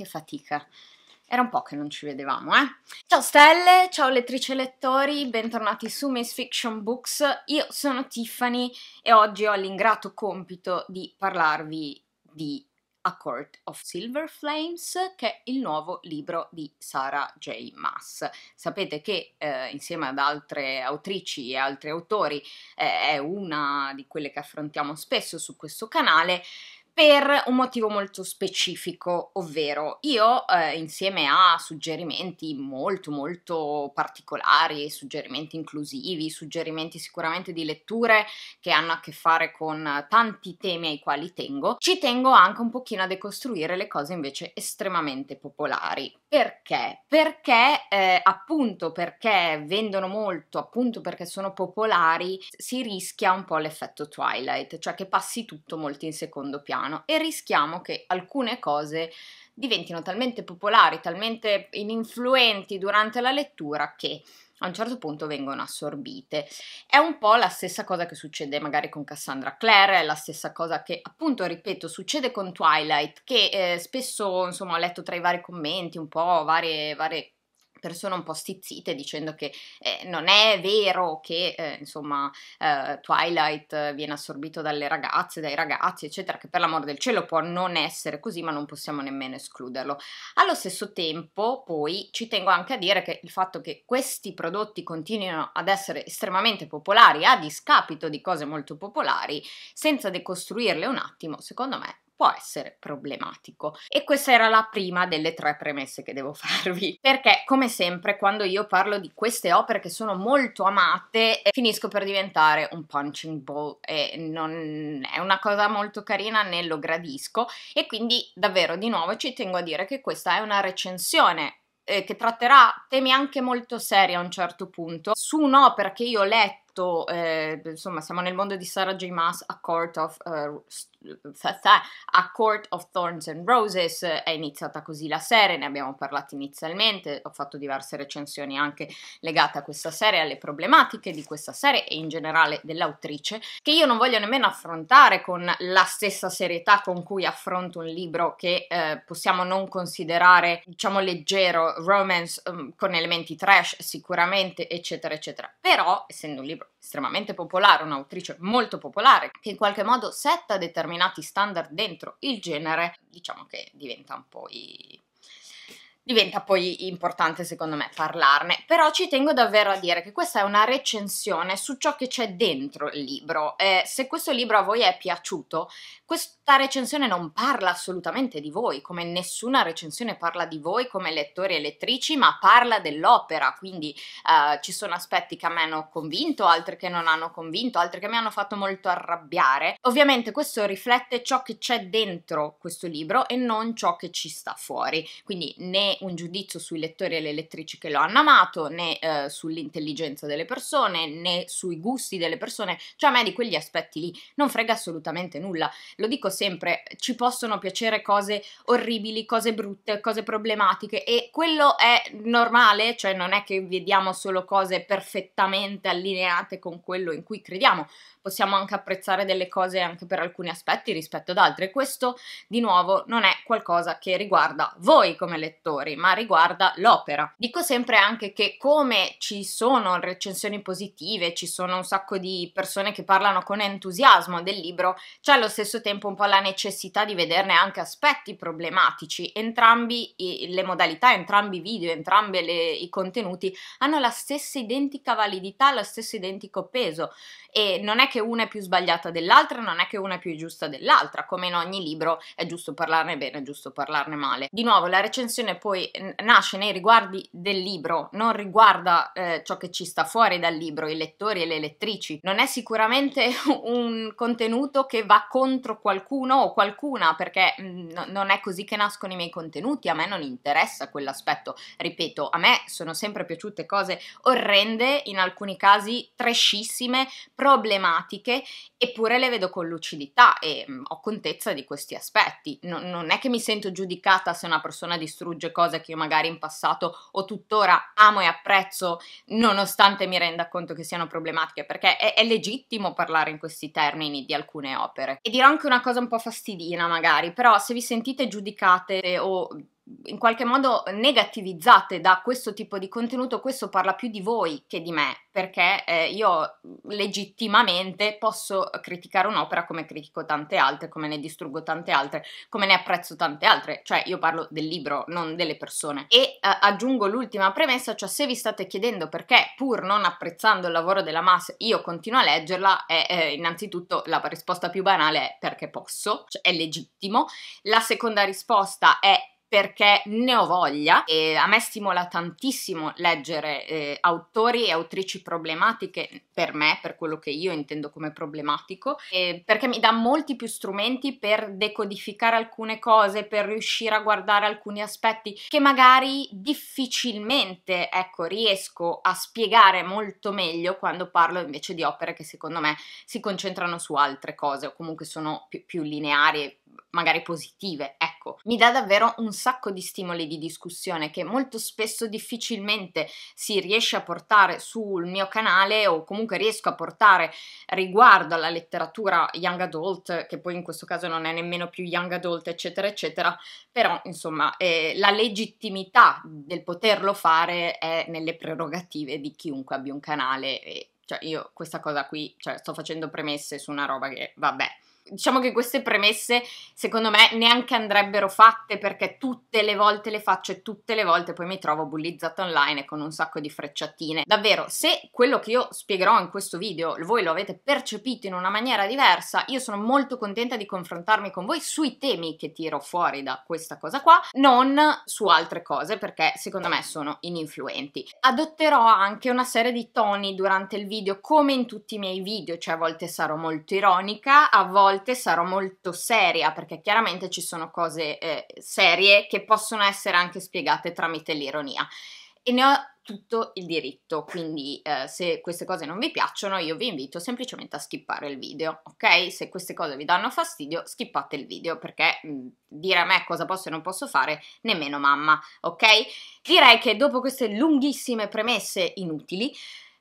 che fatica. Era un po' che non ci vedevamo, eh? Ciao stelle, ciao lettrici e lettori, bentornati su Miss Fiction Books. Io sono Tiffany e oggi ho l'ingrato compito di parlarvi di A Court of Silver Flames, che è il nuovo libro di Sarah J. Maas. Sapete che eh, insieme ad altre autrici e altri autori eh, è una di quelle che affrontiamo spesso su questo canale per un motivo molto specifico, ovvero io eh, insieme a suggerimenti molto molto particolari, suggerimenti inclusivi, suggerimenti sicuramente di letture che hanno a che fare con tanti temi ai quali tengo, ci tengo anche un pochino a decostruire le cose invece estremamente popolari. Perché? Perché eh, appunto perché vendono molto, appunto perché sono popolari, si rischia un po' l'effetto Twilight, cioè che passi tutto molto in secondo piano e rischiamo che alcune cose diventino talmente popolari, talmente influenti durante la lettura che a un certo punto vengono assorbite. È un po' la stessa cosa che succede magari con Cassandra Clare, è la stessa cosa che appunto, ripeto, succede con Twilight, che eh, spesso, insomma, ho letto tra i vari commenti un po' varie, varie persone un po' stizzite dicendo che eh, non è vero che eh, insomma eh, Twilight viene assorbito dalle ragazze, dai ragazzi eccetera, che per l'amore del cielo può non essere così ma non possiamo nemmeno escluderlo. Allo stesso tempo poi ci tengo anche a dire che il fatto che questi prodotti continuino ad essere estremamente popolari a discapito di cose molto popolari senza decostruirle un attimo secondo me può essere problematico. E questa era la prima delle tre premesse che devo farvi, perché come sempre quando io parlo di queste opere che sono molto amate, eh, finisco per diventare un punching ball e non è una cosa molto carina né lo gradisco e quindi davvero di nuovo ci tengo a dire che questa è una recensione eh, che tratterà temi anche molto seri a un certo punto su un'opera che io ho letto eh, insomma, siamo nel mondo di Sarah J. Maas, A Court of uh, a Court of Thorns and Roses eh, è iniziata così la serie, ne abbiamo parlato inizialmente, ho fatto diverse recensioni anche legate a questa serie, alle problematiche di questa serie e in generale dell'autrice, che io non voglio nemmeno affrontare con la stessa serietà con cui affronto un libro che eh, possiamo non considerare, diciamo, leggero, romance um, con elementi trash sicuramente, eccetera, eccetera. Però, essendo un libro estremamente popolare, un'autrice molto popolare, che in qualche modo setta determinati standard dentro il genere, diciamo che diventa un po' i diventa poi importante secondo me parlarne, però ci tengo davvero a dire che questa è una recensione su ciò che c'è dentro il libro. Eh, se questo libro a voi è piaciuto, questa recensione non parla assolutamente di voi, come nessuna recensione parla di voi come lettori e lettrici, ma parla dell'opera, quindi eh, ci sono aspetti che a me hanno convinto, altri che non hanno convinto, altri che mi hanno fatto molto arrabbiare. Ovviamente questo riflette ciò che c'è dentro questo libro e non ciò che ci sta fuori, quindi né un giudizio sui lettori e le lettrici che lo hanno amato, né eh, sull'intelligenza delle persone, né sui gusti delle persone, cioè a me di quegli aspetti lì non frega assolutamente nulla. Lo dico sempre, ci possono piacere cose orribili, cose brutte, cose problematiche e quello è normale, cioè non è che vediamo solo cose perfettamente allineate con quello in cui crediamo, possiamo anche apprezzare delle cose anche per alcuni aspetti rispetto ad altre. Questo, di nuovo, non è qualcosa che riguarda voi come lettori, ma riguarda l'opera. Dico sempre anche che come ci sono recensioni positive, ci sono un sacco di persone che parlano con entusiasmo del libro, c'è allo stesso tempo un po' la necessità di vederne anche aspetti problematici. Entrambi le modalità, entrambi i video, entrambi i contenuti hanno la stessa identica validità, lo stesso identico peso e non è che una è più sbagliata dell'altra, non è che una è più giusta dell'altra, come in ogni libro è giusto parlarne bene, è giusto parlarne male. Di nuovo, la recensione poi nasce nei riguardi del libro, non riguarda eh, ciò che ci sta fuori dal libro, i lettori e le lettrici. Non è sicuramente un contenuto che va contro qualcuno o qualcuna, perché mh, mm, non è così che nascono i miei contenuti, a me non interessa quell'aspetto. Ripeto, a me sono sempre piaciute cose orrende, in alcuni casi trescissime, problematiche problematiche, eppure le vedo con lucidità e mm, ho contezza di questi aspetti. non, non è che mi sento giudicata se una persona distrugge cose che io magari in passato o tuttora amo e apprezzo, nonostante mi renda conto che siano problematiche, perché è, è legittimo parlare in questi termini di alcune opere. E dirò anche una cosa un po' fastidina magari, però se vi sentite giudicate o in qualche modo negativizzate da questo tipo di contenuto, questo parla più di voi che di me, perché eh, io legittimamente posso criticare un'opera come critico tante altre, come ne distruggo tante altre, come ne apprezzo tante altre, cioè io parlo del libro, non delle persone. E eh, aggiungo l'ultima premessa, cioè se vi state chiedendo perché pur non apprezzando il lavoro della massa io continuo a leggerla, è, eh, innanzitutto la risposta più banale è perché posso, cioè è legittimo. La seconda risposta è perché ne ho voglia e a me stimola tantissimo leggere eh, autori e autrici problematiche per me, per quello che io intendo come problematico, eh, perché mi dà molti più strumenti per decodificare alcune cose, per riuscire a guardare alcuni aspetti che magari difficilmente ecco, riesco a spiegare molto meglio quando parlo invece di opere che secondo me si concentrano su altre cose o comunque sono più, più lineari magari positive, ecco. Mi dà davvero un sacco di stimoli di discussione che molto spesso difficilmente si riesce a portare sul mio canale o comunque riesco a portare riguardo alla letteratura young adult, che poi in questo caso non è nemmeno più young adult, eccetera, eccetera, però insomma eh, la legittimità del poterlo fare è nelle prerogative di chiunque abbia un canale e, cioè io questa cosa qui, cioè, sto facendo premesse su una roba che vabbè, diciamo che queste premesse, secondo me, neanche andrebbero fatte perché tutte le volte le faccio e tutte le volte poi mi trovo bullizzata online con un sacco di frecciatine. Davvero, se quello che io spiegherò in questo video voi lo avete percepito in una maniera diversa, io sono molto contenta di confrontarmi con voi sui temi che tiro fuori da questa cosa qua, non su altre cose perché secondo me sono ininfluenti. Adotterò anche una serie di toni durante il video come in tutti i miei video, cioè a volte sarò molto ironica, a volte volte sarò molto seria perché chiaramente ci sono cose eh, serie che possono essere anche spiegate tramite l'ironia e ne ho tutto il diritto, quindi eh, se queste cose non vi piacciono io vi invito semplicemente a skippare il video, ok? Se queste cose vi danno fastidio, skippate il video perché mh, mm, dire a me cosa posso e non posso fare nemmeno mamma, ok? Direi che dopo queste lunghissime premesse inutili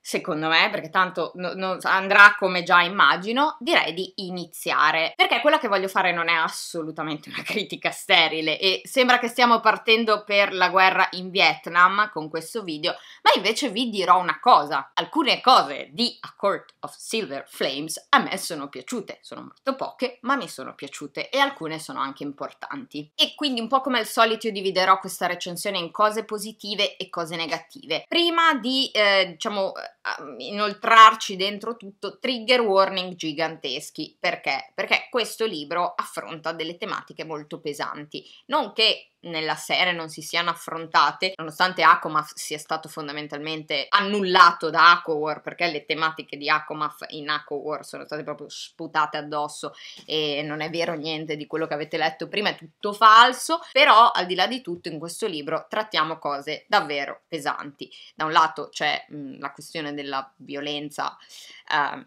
secondo me, perché tanto no, no, andrà come già immagino, direi di iniziare. Perché quella che voglio fare non è assolutamente una critica sterile e sembra che stiamo partendo per la guerra in Vietnam con questo video, ma invece vi dirò una cosa. Alcune cose di A Court of Silver Flames a me sono piaciute, sono molto poche, ma mi sono piaciute e alcune sono anche importanti. E quindi un po' come al solito io dividerò questa recensione in cose positive e cose negative. Prima di, eh, diciamo, Mm, inoltrarci dentro tutto trigger warning giganteschi. Perché? Perché questo libro affronta delle tematiche molto pesanti. Non che nella serie non si siano affrontate, nonostante Akomaf sia stato fondamentalmente annullato da Aquawar perché le tematiche di Akomaf in Aquawar sono state proprio sputate addosso e non è vero niente di quello che avete letto prima, è tutto falso, però al di là di tutto in questo libro trattiamo cose davvero pesanti. Da un lato c'è mh, la questione della violenza eh,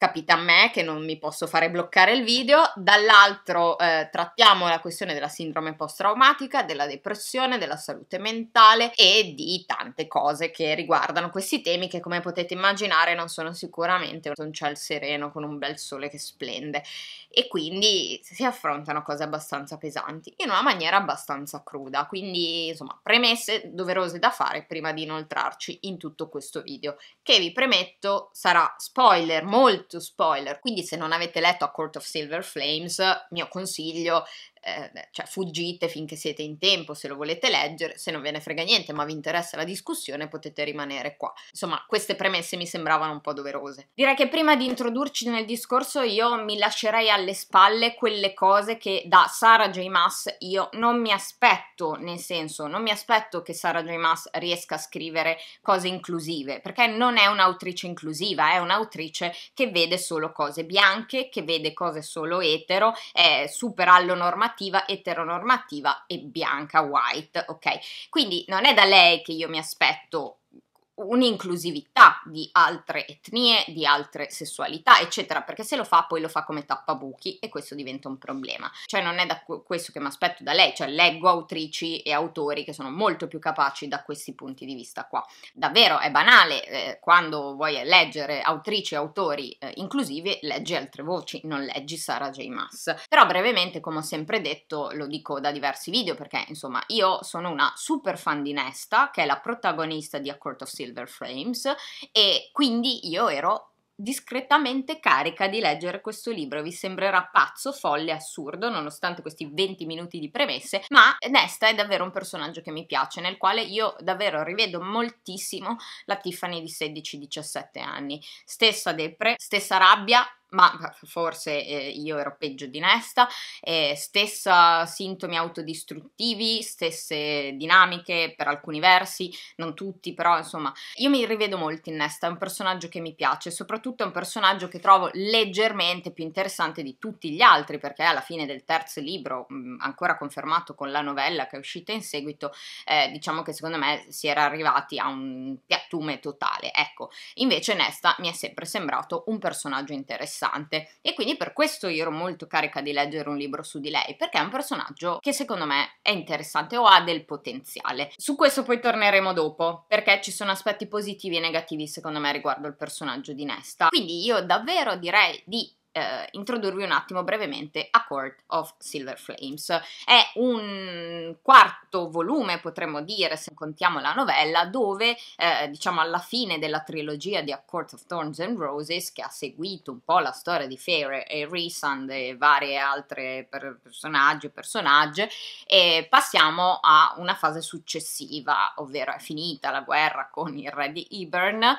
capita a me che non mi posso fare bloccare il video, dall'altro eh, trattiamo la questione della sindrome post-traumatica, della depressione, della salute mentale e di tante cose che riguardano questi temi che come potete immaginare non sono sicuramente un ciel sereno con un bel sole che splende e quindi si affrontano cose abbastanza pesanti in una maniera abbastanza cruda, quindi insomma premesse doverose da fare prima di inoltrarci in tutto questo video che vi premetto sarà spoiler molto to spoiler. Quindi se non avete letto A Court of Silver Flames, mio consiglio eh, cioè fuggite finché siete in tempo se lo volete leggere, se non ve ne frega niente ma vi interessa la discussione potete rimanere qua. Insomma, queste premesse mi sembravano un po' doverose. Direi che prima di introdurci nel discorso io mi lascerei alle spalle quelle cose che da Sara J. Maas io non mi aspetto, nel senso non mi aspetto che Sara J. Maas riesca a scrivere cose inclusive, perché non è un'autrice inclusiva, è un'autrice che vede solo cose bianche, che vede cose solo etero, è super allo normativo normativa eteronormativa e bianca, white, ok? Quindi non è da lei che io mi aspetto un'inclusività di altre etnie, di altre sessualità, eccetera, perché se lo fa poi lo fa come tappabuchi e questo diventa un problema. Cioè non è da questo che mi aspetto da lei, cioè leggo autrici e autori che sono molto più capaci da questi punti di vista qua. Davvero è banale, eh, quando vuoi leggere autrici e autori eh, inclusivi, leggi altre voci, non leggi Sarah J. Maas. Però brevemente, come ho sempre detto, lo dico da diversi video perché insomma io sono una super fan di Nesta, che è la protagonista di A Court of Silver Silver Frames e quindi io ero discretamente carica di leggere questo libro. Vi sembrerà pazzo, folle, assurdo, nonostante questi 20 minuti di premesse, ma Nesta è davvero un personaggio che mi piace, nel quale io davvero rivedo moltissimo la Tiffany di 16-17 anni. Stessa depre, stessa rabbia, ma forse eh, io ero peggio di Nesta, eh, stessa sintomi autodistruttivi, stesse dinamiche per alcuni versi, non tutti, però insomma, io mi rivedo molto in Nesta, è un personaggio che mi piace, soprattutto è un personaggio che trovo leggermente più interessante di tutti gli altri, perché alla fine del terzo libro, mh, ancora confermato con la novella che è uscita in seguito, eh, diciamo che secondo me si era arrivati a un piattume totale, ecco, invece Nesta mi è sempre sembrato un personaggio interessante interessante e quindi per questo io ero molto carica di leggere un libro su di lei, perché è un personaggio che secondo me è interessante o ha del potenziale. Su questo poi torneremo dopo, perché ci sono aspetti positivi e negativi secondo me riguardo il personaggio di Nesta. Quindi io davvero direi di eh, introdurvi un attimo brevemente A Court of Silver Flames. È un quarto volume, potremmo dire, se contiamo la novella, dove eh, diciamo alla fine della trilogia di A Court of Thorns and Roses, che ha seguito un po' la storia di Feyre e Rhysand e varie altre per personaggi e personaggi, passiamo a una fase successiva, ovvero è finita la guerra con il re di Ibern, eh,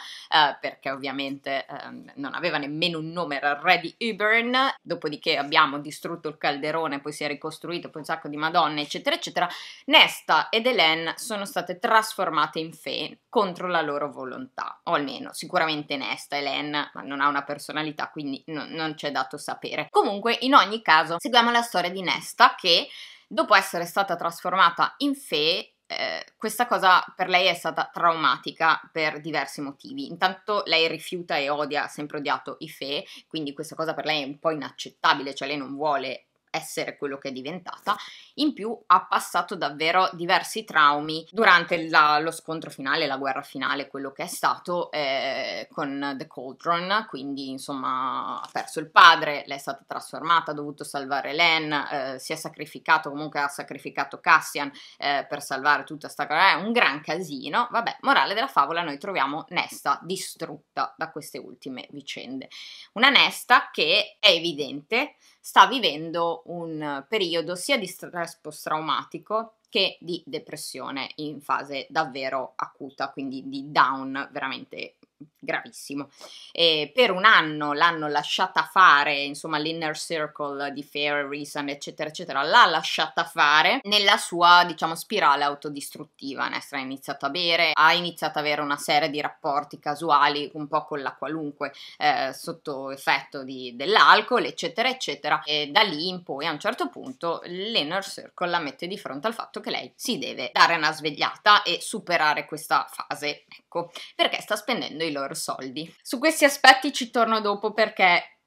perché ovviamente ehm, non aveva nemmeno un nome, era il re di Ubern, dopodiché abbiamo distrutto il calderone, poi si è ricostruito, poi un sacco di madonne, eccetera, eccetera, Nesta ed Hélène sono state trasformate in fe contro la loro volontà, o almeno sicuramente Nesta, Hélène, ma non ha una personalità, quindi no, non c'è dato sapere. Comunque, in ogni caso, seguiamo la storia di Nesta che dopo essere stata trasformata in fe, eh, questa cosa per lei è stata traumatica per diversi motivi. Intanto lei rifiuta e odia, ha sempre odiato i fe, quindi questa cosa per lei è un po' inaccettabile, cioè lei non vuole essere quello che è diventata, in più ha passato davvero diversi traumi durante la, lo scontro finale, la guerra finale, quello che è stato eh, con The Cauldron, quindi insomma ha perso il padre, lei è stata trasformata, ha dovuto salvare Len, eh, si è sacrificato, comunque ha sacrificato Cassian eh, per salvare tutta questa cosa, è un gran casino, vabbè, morale della favola noi troviamo Nesta distrutta da queste ultime vicende, una Nesta che è evidente sta vivendo un periodo sia di stress post-traumatico che di depressione in fase davvero acuta, quindi di down veramente gravissimo. E per un anno l'hanno lasciata fare, insomma l'inner circle di Fair Reason, eccetera, eccetera, l'ha lasciata fare nella sua, diciamo, spirale autodistruttiva. Nestra ha iniziato a bere, ha iniziato ad avere una serie di rapporti casuali, un po' con la qualunque, eh, sotto effetto di, dell'alcol, eccetera, eccetera. E da lì in poi, a un certo punto, l'inner circle la mette di fronte al fatto che lei si deve dare una svegliata e superare questa fase ricco, perché sta spendendo i loro soldi. Su questi aspetti ci torno dopo perché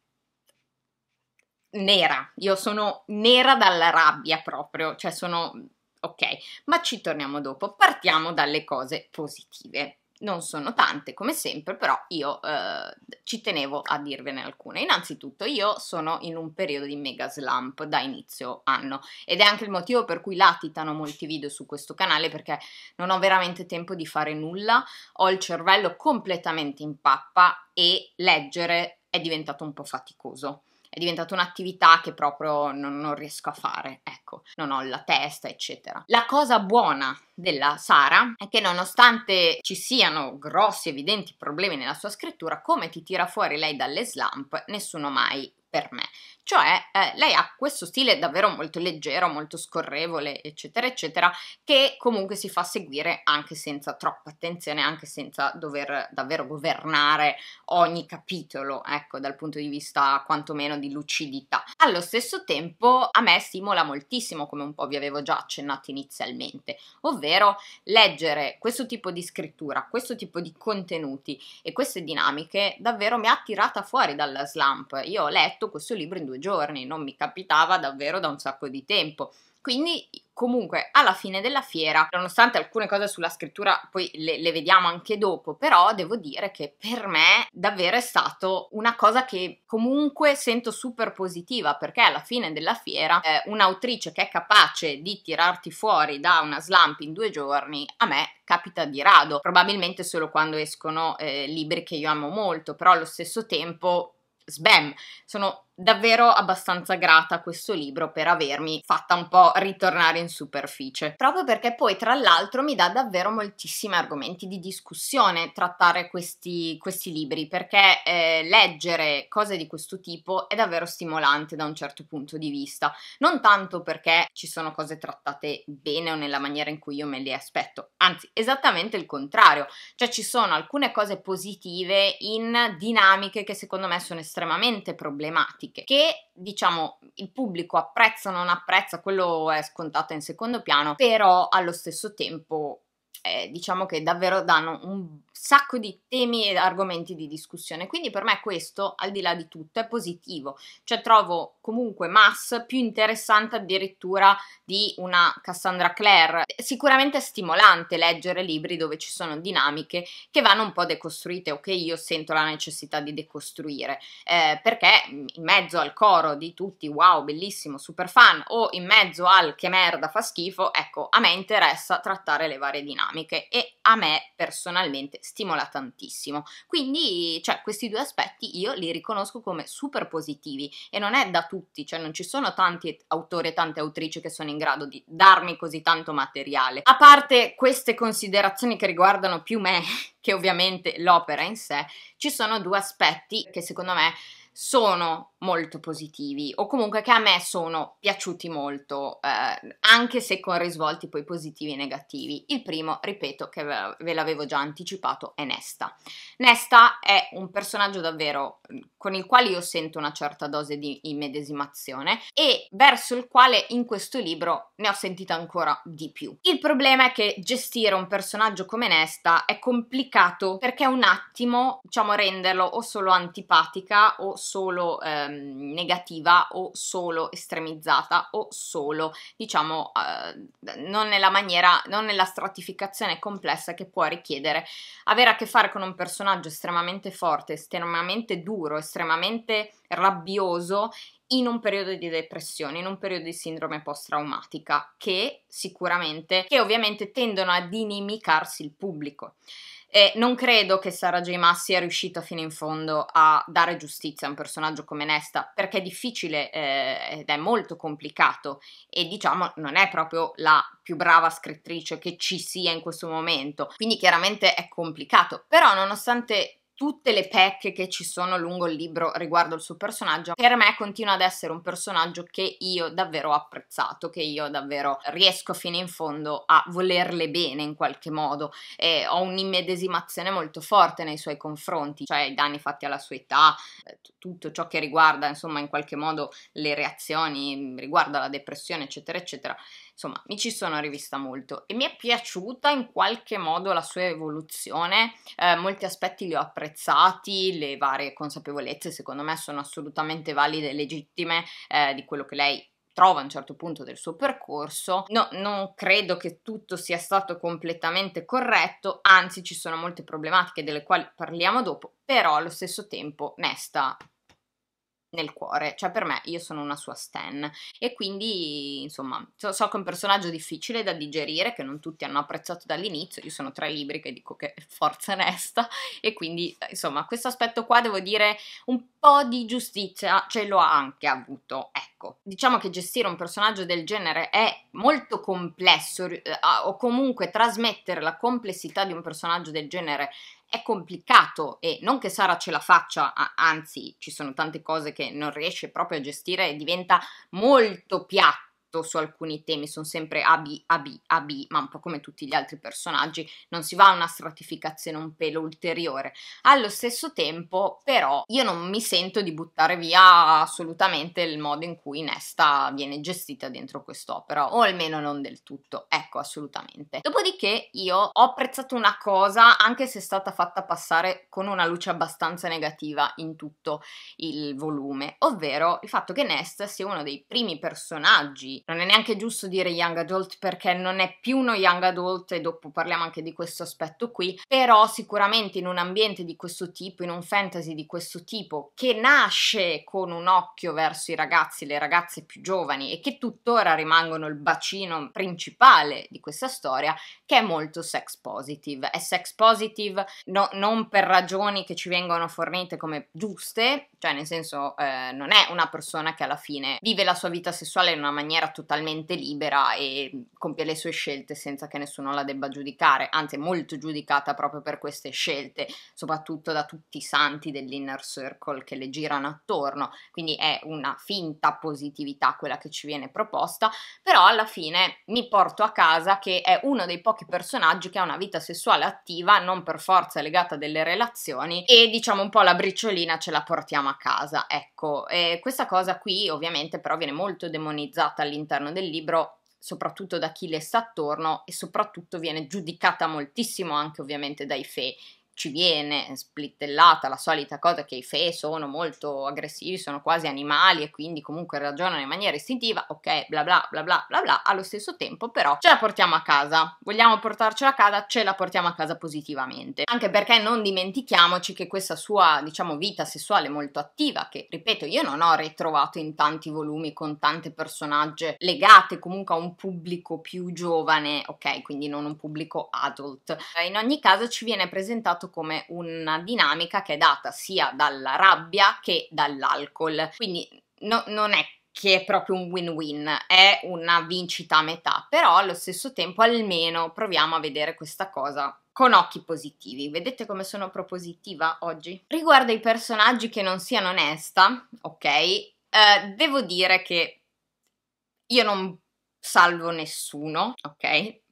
nera, io sono nera dalla rabbia proprio, cioè sono ok, ma ci torniamo dopo. Partiamo dalle cose positive non sono tante come sempre, però io eh, ci tenevo a dirvene alcune. Innanzitutto io sono in un periodo di mega slump da inizio anno ed è anche il motivo per cui latitano molti video su questo canale perché non ho veramente tempo di fare nulla, ho il cervello completamente in pappa e leggere è diventato un po' faticoso è diventata un'attività che proprio non, non riesco a fare, ecco, non ho la testa, eccetera. La cosa buona della Sara è che nonostante ci siano grossi evidenti problemi nella sua scrittura, come ti tira fuori lei dalle slump, nessuno mai per me. Cioè, eh, lei ha questo stile davvero molto leggero, molto scorrevole, eccetera, eccetera, che comunque si fa seguire anche senza troppa attenzione, anche senza dover davvero governare ogni capitolo, ecco, dal punto di vista quantomeno di lucidità. Allo stesso tempo, a me stimola moltissimo, come un po' vi avevo già accennato inizialmente, ovvero leggere questo tipo di scrittura, questo tipo di contenuti e queste dinamiche davvero mi ha tirata fuori dalla slump. Io ho letto letto questo libro in due giorni, non mi capitava davvero da un sacco di tempo. Quindi comunque alla fine della fiera, nonostante alcune cose sulla scrittura poi le, le, vediamo anche dopo, però devo dire che per me davvero è stato una cosa che comunque sento super positiva perché alla fine della fiera eh, un'autrice che è capace di tirarti fuori da una slump in due giorni, a me capita di rado, probabilmente solo quando escono eh, libri che io amo molto, però allo stesso tempo Sbam, sono davvero abbastanza grata a questo libro per avermi fatta un po' ritornare in superficie, proprio perché poi tra l'altro mi dà davvero moltissimi argomenti di discussione trattare questi, questi libri, perché eh, leggere cose di questo tipo è davvero stimolante da un certo punto di vista, non tanto perché ci sono cose trattate bene o nella maniera in cui io me le aspetto, anzi esattamente il contrario, cioè ci sono alcune cose positive in dinamiche che secondo me sono estremamente problematiche tematiche che diciamo il pubblico apprezza o non apprezza, quello è scontato in secondo piano, però allo stesso tempo eh, diciamo che davvero danno un sacco di temi e argomenti di discussione. Quindi per me questo, al di là di tutto, è positivo. Cioè trovo comunque Mass più interessante addirittura di una Cassandra Clare. Sicuramente è stimolante leggere libri dove ci sono dinamiche che vanno un po' decostruite o che io sento la necessità di decostruire, eh, perché in mezzo al coro di tutti wow, bellissimo, super fan o in mezzo al che merda fa schifo, ecco, a me interessa trattare le varie dinamiche dinamiche e a me personalmente stimola tantissimo. Quindi, cioè, questi due aspetti io li riconosco come super positivi e non è da tutti, cioè non ci sono tanti autori e tante autrici che sono in grado di darmi così tanto materiale. A parte queste considerazioni che riguardano più me che ovviamente l'opera in sé, ci sono due aspetti che secondo me sono molto positivi o comunque che a me sono piaciuti molto, eh, anche se con risvolti poi positivi e negativi. Il primo, ripeto, che ve l'avevo già anticipato, è Nesta. Nesta è un personaggio davvero mm, con il quale io sento una certa dose di immedesimazione e verso il quale in questo libro ne ho sentita ancora di più. Il problema è che gestire un personaggio come Nesta è complicato perché un attimo, diciamo, renderlo o solo antipatica o solo... Eh, Ehm, negativa o solo estremizzata o solo diciamo eh, non nella maniera non nella stratificazione complessa che può richiedere avere a che fare con un personaggio estremamente forte estremamente duro estremamente rabbioso in un periodo di depressione, in un periodo di sindrome post-traumatica, che sicuramente, che ovviamente tendono ad inimicarsi il pubblico. E non credo che Sara J. Maas sia riuscita fino in fondo a dare giustizia a un personaggio come Nesta, perché è difficile eh, ed è molto complicato e diciamo non è proprio la più brava scrittrice che ci sia in questo momento, quindi chiaramente è complicato, però nonostante tutte le pecche che ci sono lungo il libro riguardo il suo personaggio, per me continua ad essere un personaggio che io davvero ho apprezzato, che io davvero riesco fino in fondo a volerle bene in qualche modo. E ho un'immedesimazione molto forte nei suoi confronti, cioè i danni fatti alla sua età, eh, tutto ciò che riguarda insomma in qualche modo le reazioni mm, riguardo alla depressione, eccetera, eccetera. Insomma, mi ci sono rivista molto e mi è piaciuta in qualche modo la sua evoluzione, eh, molti aspetti li ho apprezzati, le varie consapevolezze secondo me sono assolutamente valide e legittime eh, di quello che lei trova a un certo punto del suo percorso. No, non credo che tutto sia stato completamente corretto, anzi ci sono molte problematiche delle quali parliamo dopo, però allo stesso tempo sta nel cuore, cioè per me io sono una sua Stan e quindi insomma so, so, che è un personaggio difficile da digerire che non tutti hanno apprezzato dall'inizio, io sono tra i libri che dico che forza onesta e quindi eh, insomma questo aspetto qua devo dire un po' di giustizia ce l'ho anche avuto, ecco diciamo che gestire un personaggio del genere è molto complesso eh, o comunque trasmettere la complessità di un personaggio del genere è complicato e non che Sara ce la faccia, anzi ci sono tante cose che non riesce proprio a gestire e diventa molto piatto scritto su alcuni temi, sono sempre AB, A, B, ma un po' come tutti gli altri personaggi, non si va a una stratificazione un pelo ulteriore. Allo stesso tempo, però, io non mi sento di buttare via assolutamente il modo in cui Nesta viene gestita dentro quest'opera, o almeno non del tutto, ecco, assolutamente. Dopodiché io ho apprezzato una cosa, anche se è stata fatta passare con una luce abbastanza negativa in tutto il volume, ovvero il fatto che Nesta sia uno dei primi personaggi non è neanche giusto dire young adult perché non è più uno young adult e dopo parliamo anche di questo aspetto qui, però sicuramente in un ambiente di questo tipo, in un fantasy di questo tipo, che nasce con un occhio verso i ragazzi, le ragazze più giovani e che tuttora rimangono il bacino principale di questa storia, che è molto sex positive. È sex positive no, non per ragioni che ci vengono fornite come giuste, cioè nel senso eh, non è una persona che alla fine vive la sua vita sessuale in una maniera totalmente libera e compie le sue scelte senza che nessuno la debba giudicare, anzi è molto giudicata proprio per queste scelte, soprattutto da tutti i santi dell'inner circle che le girano attorno, quindi è una finta positività quella che ci viene proposta, però alla fine mi porto a casa che è uno dei pochi personaggi che ha una vita sessuale attiva, non per forza legata a delle relazioni e diciamo un po' la briciolina ce la portiamo a casa, ecco, e questa cosa qui ovviamente però viene molto demonizzata all'interno all'interno del libro, soprattutto da chi le sta attorno e soprattutto viene giudicata moltissimo anche ovviamente dai FE ci viene splittellata la solita cosa che i fe sono molto aggressivi, sono quasi animali e quindi comunque ragionano in maniera istintiva, ok, bla bla bla bla bla bla, allo stesso tempo però ce la portiamo a casa, vogliamo portarcela a casa, ce la portiamo a casa positivamente, anche perché non dimentichiamoci che questa sua, diciamo, vita sessuale molto attiva, che ripeto io non ho ritrovato in tanti volumi con tante personaggi legate comunque a un pubblico più giovane, ok, quindi non un pubblico adult, in ogni caso ci viene presentato utilizzato come una dinamica che è data sia dalla rabbia che dall'alcol. Quindi no, non è che è proprio un win-win, è una vincita a metà, però allo stesso tempo almeno proviamo a vedere questa cosa con occhi positivi. Vedete come sono propositiva oggi? Riguardo ai personaggi che non siano onesta, ok, eh, devo dire che io non salvo nessuno, ok?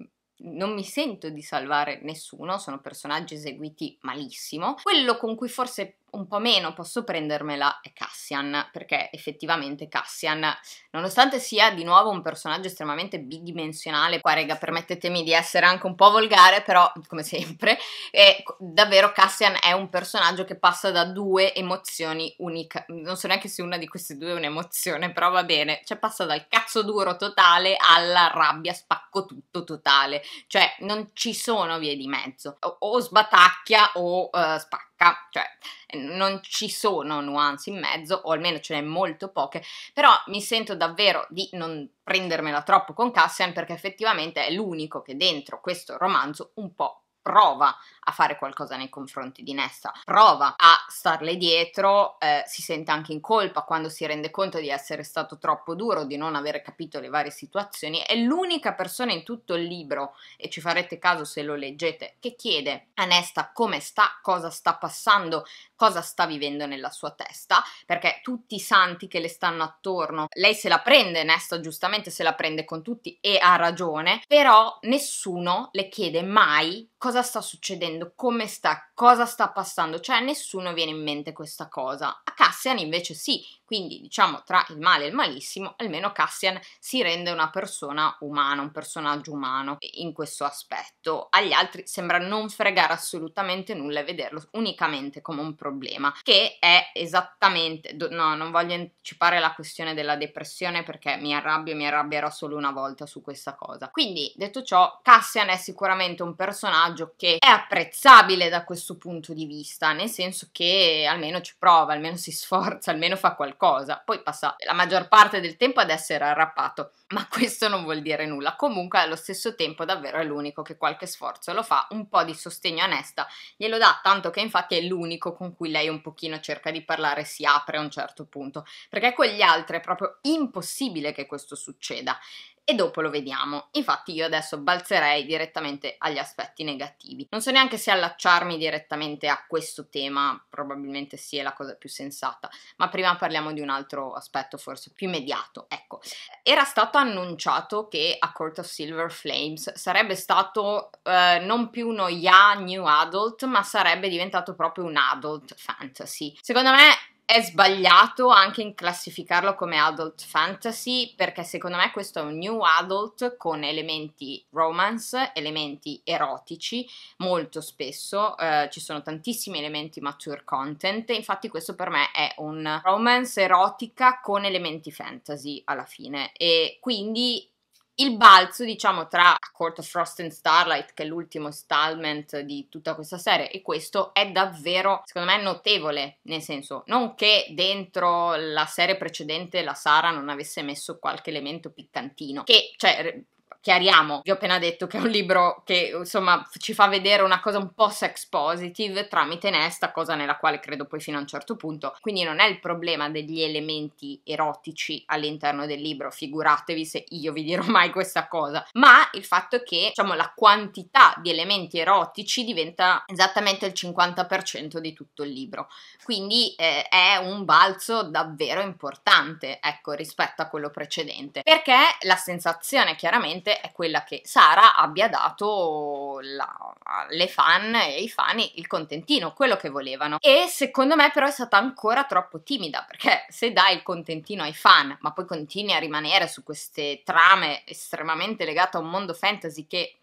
non mi sento di salvare nessuno, sono personaggi eseguiti malissimo. Quello con cui forse un po' meno posso prendermela è Cassian, perché effettivamente Cassian, nonostante sia di nuovo un personaggio estremamente bidimensionale, qua rega permettetemi di essere anche un po' volgare, però come sempre, è, davvero Cassian è un personaggio che passa da due emozioni uniche, non so neanche se una di queste due è un'emozione, però va bene, cioè passa dal cazzo duro totale alla rabbia spacco tutto totale, cioè non ci sono vie di mezzo, o, o sbatacchia o uh, eh, spacca secca, cioè eh, non ci sono nuance in mezzo, o almeno ce n'è molto poche, però mi sento davvero di non prendermela troppo con Cassian perché effettivamente è l'unico che dentro questo romanzo un po' prova a fare qualcosa nei confronti di Nessa. Prova a starle dietro, eh, si sente anche in colpa quando si rende conto di essere stato troppo duro, di non aver capito le varie situazioni. È l'unica persona in tutto il libro, e ci farete caso se lo leggete, che chiede a Nesta come sta, cosa sta passando, cosa sta vivendo nella sua testa, perché tutti i santi che le stanno attorno, lei se la prende, Nesta giustamente se la prende con tutti e ha ragione, però nessuno le chiede mai cosa sta succedendo succedendo, come sta, cosa sta passando, cioè a nessuno viene in mente questa cosa. A Cassian invece sì, quindi, diciamo, tra il male e il malissimo, almeno Cassian si rende una persona umana, un personaggio umano in questo aspetto. Agli altri sembra non fregare assolutamente nulla e vederlo unicamente come un problema, che è esattamente... no, non voglio anticipare la questione della depressione perché mi arrabbio e mi arrabbierò solo una volta su questa cosa. Quindi, detto ciò, Cassian è sicuramente un personaggio che è apprezzabile da questo punto di vista, nel senso che almeno ci prova, almeno si sforza, almeno fa qualcosa qualcosa, poi passa la maggior parte del tempo ad essere arrappato, ma questo non vuol dire nulla. Comunque allo stesso tempo davvero è l'unico che qualche sforzo lo fa, un po' di sostegno a Nesta glielo dà, tanto che infatti è l'unico con cui lei un pochino cerca di parlare, si apre a un certo punto, perché con gli altri è proprio impossibile che questo succeda e dopo lo vediamo. Infatti io adesso balzerei direttamente agli aspetti negativi. Non so neanche se allacciarmi direttamente a questo tema, probabilmente sì è la cosa più sensata, ma prima parliamo di un altro aspetto forse più immediato. Ecco, era stato annunciato che a Court of Silver Flames sarebbe stato eh, non più uno Ya New Adult, ma sarebbe diventato proprio un adult fantasy. Secondo me è sbagliato anche in classificarlo come adult fantasy perché secondo me questo è un new adult con elementi romance, elementi erotici, molto spesso eh, ci sono tantissimi elementi mature content, infatti questo per me è un romance erotica con elementi fantasy alla fine e quindi il balzo, diciamo, tra A Court of Frost and Starlight, che è l'ultimo installment di tutta questa serie, e questo è davvero, secondo me, notevole. Nel senso, non che dentro la serie precedente la Sara non avesse messo qualche elemento piccantino, che, cioè, chiariamo, vi ho appena detto che è un libro che insomma ci fa vedere una cosa un po' sex positive tramite Nesta, cosa nella quale credo poi fino a un certo punto. Quindi non è il problema degli elementi erotici all'interno del libro, figuratevi se io vi dirò mai questa cosa, ma il fatto che diciamo la quantità di elementi erotici diventa esattamente il 50% di tutto il libro. Quindi eh, è un balzo davvero importante, ecco, rispetto a quello precedente, perché la sensazione chiaramente ovviamente è quella che Sara abbia dato la, alle fan e ai fan il contentino, quello che volevano. E secondo me però è stata ancora troppo timida, perché se dai il contentino ai fan, ma poi continui a rimanere su queste trame estremamente legate a un mondo fantasy che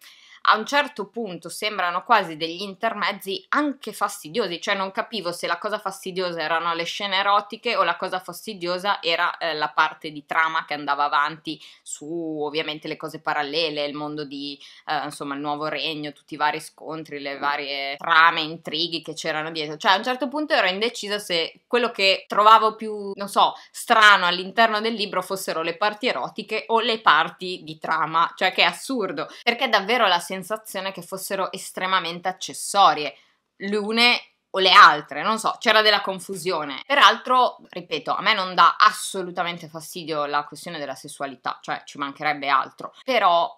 a un certo punto sembrano quasi degli intermezzi anche fastidiosi, cioè non capivo se la cosa fastidiosa erano le scene erotiche o la cosa fastidiosa era eh, la parte di trama che andava avanti su ovviamente le cose parallele, il mondo di eh, insomma il nuovo regno, tutti i vari scontri, le mm. varie trame, intrighi che c'erano dietro, cioè a un certo punto ero indecisa se quello che trovavo più, non so, strano all'interno del libro fossero le parti erotiche o le parti di trama, cioè che è assurdo, perché davvero la sensazione che fossero estremamente accessorie, l'une o le altre, non so, c'era della confusione. Peraltro, ripeto, a me non dà assolutamente fastidio la questione della sessualità, cioè ci mancherebbe altro, però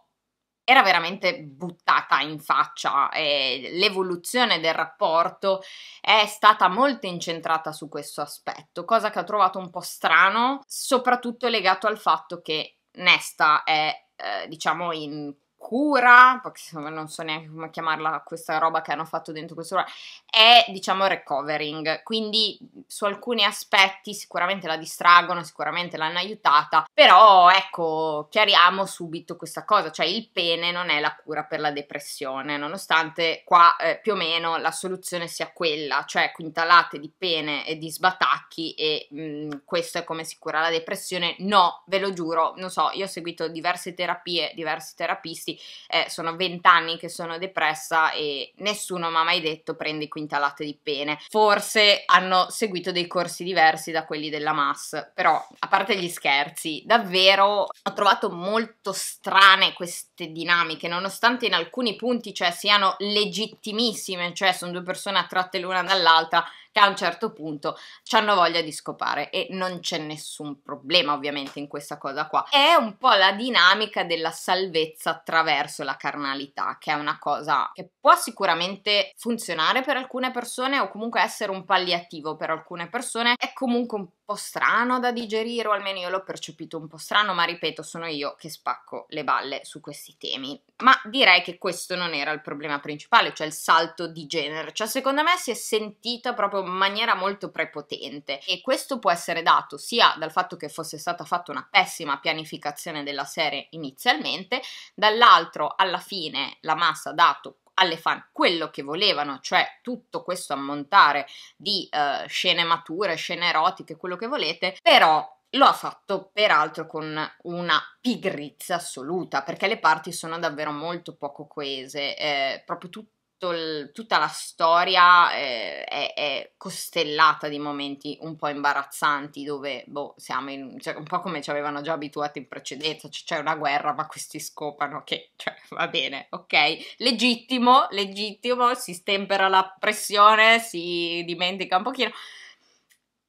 era veramente buttata in faccia e l'evoluzione del rapporto è stata molto incentrata su questo aspetto, cosa che ho trovato un po' strano, soprattutto legato al fatto che Nesta è eh, diciamo in cura, non so neanche come chiamarla questa roba che hanno fatto dentro questo ruolo, è diciamo recovering, quindi su alcuni aspetti sicuramente la distraggono, sicuramente l'hanno aiutata, però ecco, chiariamo subito questa cosa, cioè il pene non è la cura per la depressione, nonostante qua eh, più o meno la soluzione sia quella, cioè quintalate di pene e di sbatacchi e mh, mm, questo è come si cura la depressione, no, ve lo giuro, non so, io ho seguito diverse terapie, diversi terapisti, tutti, eh, sono vent'anni che sono depressa e nessuno mi ha mai detto prendi quintalate di pene. Forse hanno seguito dei corsi diversi da quelli della MAS, però a parte gli scherzi, davvero ho trovato molto strane queste dinamiche, nonostante in alcuni punti cioè, siano legittimissime, cioè sono due persone attratte l'una dall'altra, che a un certo punto hanno voglia di scopare e non c'è nessun problema ovviamente in questa cosa qua. È un po' la dinamica della salvezza attraverso la carnalità, che è una cosa che può sicuramente funzionare per alcune persone o comunque essere un palliativo per alcune persone, è comunque un po' strano da digerire, o almeno io l'ho percepito un po' strano, ma ripeto, sono io che spacco le balle su questi temi. Ma direi che questo non era il problema principale, cioè il salto di genere. Cioè, secondo me si è sentita proprio in maniera molto prepotente e questo può essere dato sia dal fatto che fosse stata fatta una pessima pianificazione della serie inizialmente, dall'altro alla fine la massa ha dato alle fan quello che volevano, cioè tutto questo ammontare di eh, scene mature, scene erotiche, quello che volete, però lo ha fatto peraltro con una pigrizia assoluta, perché le parti sono davvero molto poco coese, eh, proprio tutto il, tutta la storia eh, è, è, costellata di momenti un po' imbarazzanti dove boh, siamo in, cioè, un po' come ci avevano già abituati in precedenza, cioè, c'è una guerra ma questi scopano che cioè, va bene, ok, legittimo, legittimo, si stempera la pressione, si dimentica un pochino,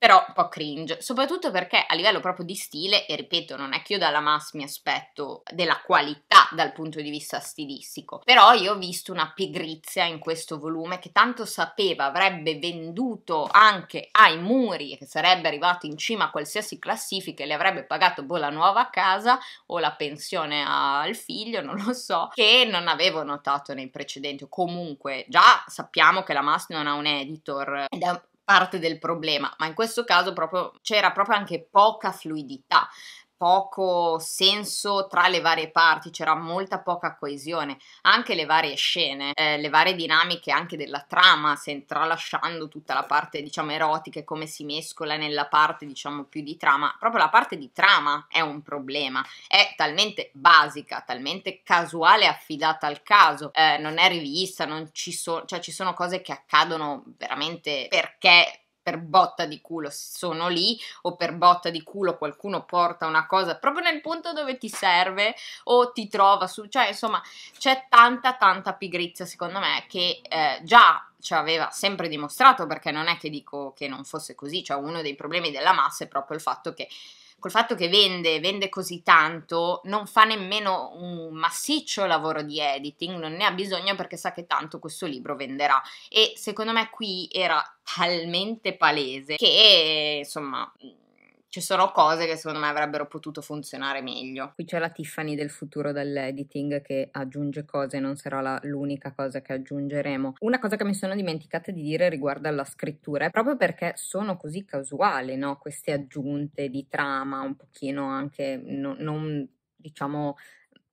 però un po' cringe, soprattutto perché a livello proprio di stile, e ripeto, non è che io dalla Mas mi aspetto della qualità dal punto di vista stilistico, però io ho visto una pigrizia in questo volume che tanto sapeva avrebbe venduto anche ai muri che sarebbe arrivato in cima a qualsiasi classifica e le avrebbe pagato boh la nuova casa o la pensione al figlio, non lo so, che non avevo notato nei precedenti, comunque già sappiamo che la Mas non ha un editor ed è parte del problema, ma in questo caso proprio, c'era proprio anche poca fluidità poco senso tra le varie parti, c'era molta poca coesione, anche le varie scene, eh, le varie dinamiche anche della trama, se tralasciando tutta la parte diciamo erotica e come si mescola nella parte diciamo più di trama, proprio la parte di trama è un problema, è talmente basica, talmente casuale affidata al caso, eh, non è rivista, non ci, so- cioè, ci sono cose che accadono veramente perché per botta di culo sono lì o per botta di culo qualcuno porta una cosa proprio nel punto dove ti serve o ti trova su, cioè insomma c'è tanta tanta pigrizia secondo me che eh, già ci aveva sempre dimostrato perché non è che dico che non fosse così, cioè uno dei problemi della massa è proprio il fatto che col fatto che vende, vende così tanto, non fa nemmeno un massiccio lavoro di editing, non ne ha bisogno perché sa che tanto questo libro venderà. E secondo me qui era talmente palese che, insomma, ci sono cose che secondo me avrebbero potuto funzionare meglio. Qui c'è la Tiffany del futuro dell'editing che aggiunge cose, non sarà la, l'unica cosa che aggiungeremo. Una cosa che mi sono dimenticata di dire riguardo alla scrittura è proprio perché sono così casuali no? queste aggiunte di trama, un pochino anche no, non diciamo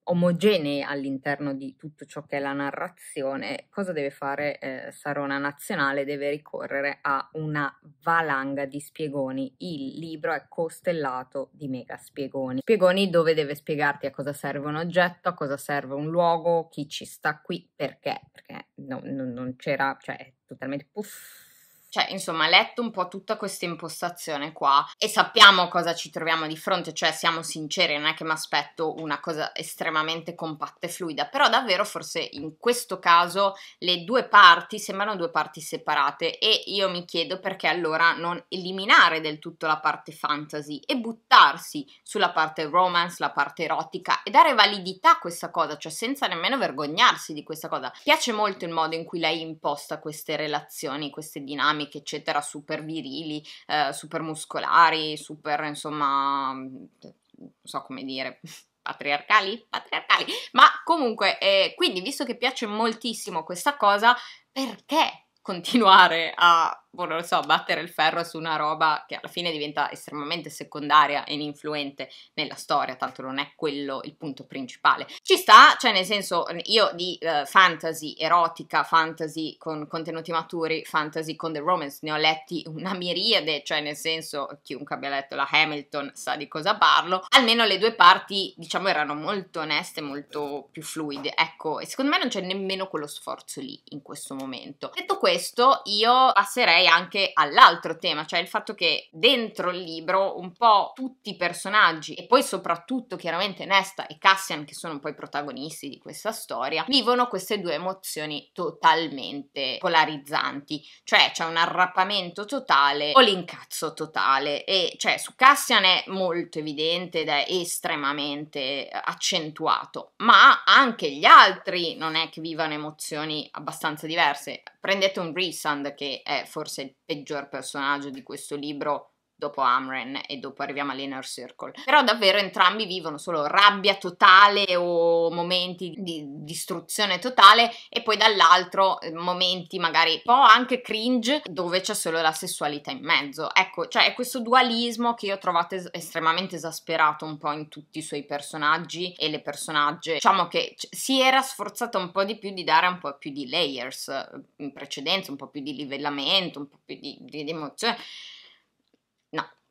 omogenee all'interno di tutto ciò che è la narrazione, cosa deve fare eh, Sarona Nazionale? Deve ricorrere a una valanga di spiegoni. Il libro è costellato di mega spiegoni. Spiegoni dove deve spiegarti a cosa serve un oggetto, a cosa serve un luogo, chi ci sta qui, perché, perché no, no, non c'era, cioè è totalmente puff cioè, insomma, letto un po' tutta questa impostazione qua e sappiamo cosa ci troviamo di fronte, cioè siamo sinceri, non è che mi aspetto una cosa estremamente compatta e fluida, però davvero forse in questo caso le due parti sembrano due parti separate e io mi chiedo perché allora non eliminare del tutto la parte fantasy e buttarsi sulla parte romance, la parte erotica e dare validità a questa cosa, cioè senza nemmeno vergognarsi di questa cosa. Piace molto il modo in cui lei imposta queste relazioni, queste dinamiche dinamiche, eccetera, super virili, eh, super muscolari, super, insomma, mm, non so come dire, patriarcali, patriarcali, ma comunque, eh, quindi visto che piace moltissimo questa cosa, perché continuare a boh, non lo so, battere il ferro su una roba che alla fine diventa estremamente secondaria e influente nella storia, tanto non è quello il punto principale. Ci sta, cioè nel senso, io di uh, fantasy erotica, fantasy con contenuti maturi, fantasy con The Romance, ne ho letti una miriade, cioè nel senso, chiunque abbia letto la Hamilton sa di cosa parlo, almeno le due parti, diciamo, erano molto oneste, molto più fluide, ecco, e secondo me non c'è nemmeno quello sforzo lì in questo momento. Detto questo, io passerei collegherei anche all'altro tema, cioè il fatto che dentro il libro un po' tutti i personaggi e poi soprattutto chiaramente Nesta e Cassian che sono poi protagonisti di questa storia, vivono queste due emozioni totalmente polarizzanti, cioè c'è un arrappamento totale o l'incazzo totale e cioè su Cassian è molto evidente ed è estremamente accentuato, ma anche gli altri non è che vivano emozioni abbastanza diverse. Prendete un Resand che è forse forse il peggior personaggio di questo libro dopo Amren e dopo arriviamo all'Inner Circle. Però davvero entrambi vivono solo rabbia totale o momenti di distruzione totale e poi dall'altro eh, momenti magari un po' anche cringe dove c'è solo la sessualità in mezzo. Ecco, cioè è questo dualismo che io ho trovato es- estremamente esasperato un po' in tutti i suoi personaggi e le personagge. Diciamo che c- si era sforzata un po' di più di dare un po' più di layers eh, in precedenza, un po' più di livellamento, un po' più di, di, di emozione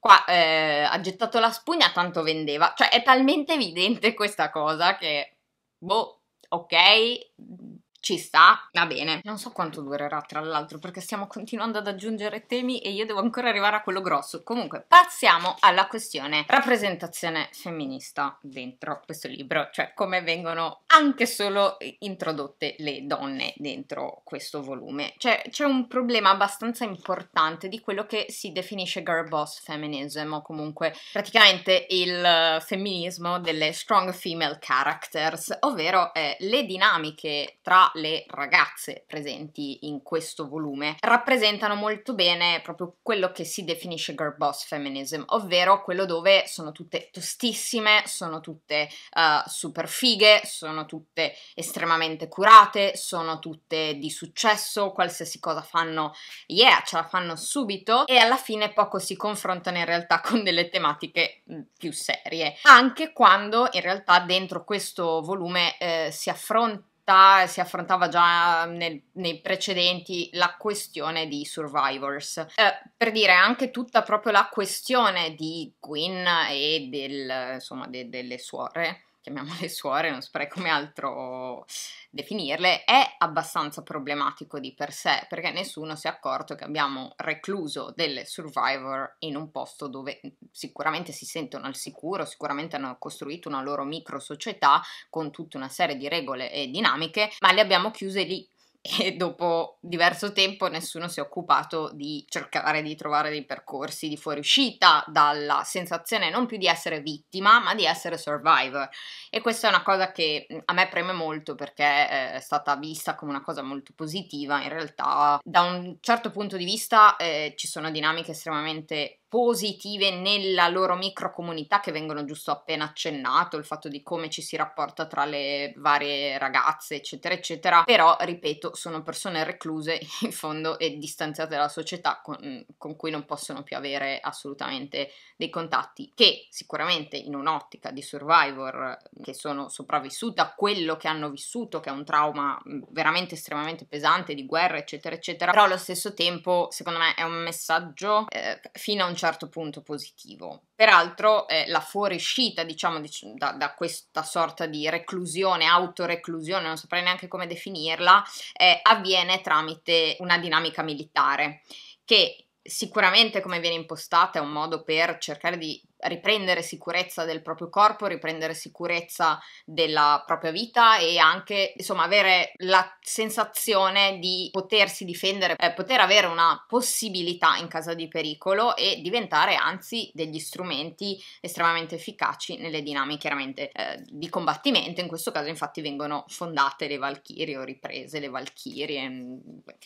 qua eh, ha gettato la spugna, tanto vendeva. Cioè è talmente evidente questa cosa che, boh, ok, ci sta, va bene. Non so quanto durerà, tra l'altro, perché stiamo continuando ad aggiungere temi e io devo ancora arrivare a quello grosso. Comunque, passiamo alla questione rappresentazione femminista dentro questo libro, cioè come vengono anche solo eh, introdotte le donne dentro questo volume. Cioè, c'è un problema abbastanza importante di quello che si definisce girl boss feminism, o comunque praticamente il femminismo delle strong female characters, ovvero eh, le dinamiche tra le ragazze presenti in questo volume rappresentano molto bene proprio quello che si definisce girl boss feminism, ovvero quello dove sono tutte tostissime, sono tutte uh, super fighe, sono tutte estremamente curate, sono tutte di successo, qualsiasi cosa fanno, yeah, ce la fanno subito e alla fine poco si confrontano in realtà con delle tematiche mm, più serie, anche quando in realtà dentro questo volume eh, si affronta realtà si affrontava già ehm, nel, nei precedenti la questione di Survivors. Eh, per dire, anche tutta proprio la questione di Quinn e del, insomma, de, delle suore chiamiamole suore, non saprei come altro definirle, è abbastanza problematico di per sé perché nessuno si è accorto che abbiamo recluso delle survivor in un posto dove mm, sicuramente si sentono al sicuro, sicuramente hanno costruito una loro micro società con tutta una serie di regole e dinamiche, ma le abbiamo chiuse lì e dopo diverso tempo nessuno si è occupato di cercare di trovare dei percorsi di fuoriuscita dalla sensazione non più di essere vittima ma di essere survivor e questa è una cosa che a me preme molto perché eh, è stata vista come una cosa molto positiva in realtà da un certo punto di vista eh, ci sono dinamiche estremamente positive nella loro micro comunità che vengono giusto appena accennato, il fatto di come ci si rapporta tra le varie ragazze, eccetera, eccetera. Però, ripeto, sono persone recluse in fondo e distanziate dalla società con, con cui non possono più avere assolutamente dei contatti, che sicuramente in un'ottica di survivor che sono sopravvissuta a quello che hanno vissuto, che è un trauma mm, veramente estremamente pesante di guerra, eccetera, eccetera, però allo stesso tempo, secondo me, è un messaggio eh, fino a un certo punto positivo. Peraltro eh, la fuoriuscita, diciamo, da, da, questa sorta di reclusione, autoreclusione, non saprei neanche come definirla, eh, avviene tramite una dinamica militare che sicuramente come viene impostata è un modo per cercare di riprendere sicurezza del proprio corpo, riprendere sicurezza della propria vita e anche insomma avere la sensazione di potersi difendere, eh, poter avere una possibilità in caso di pericolo e diventare anzi degli strumenti estremamente efficaci nelle dinamiche chiaramente eh, di combattimento, in questo caso infatti vengono fondate le valchirie o riprese le valchirie, mm,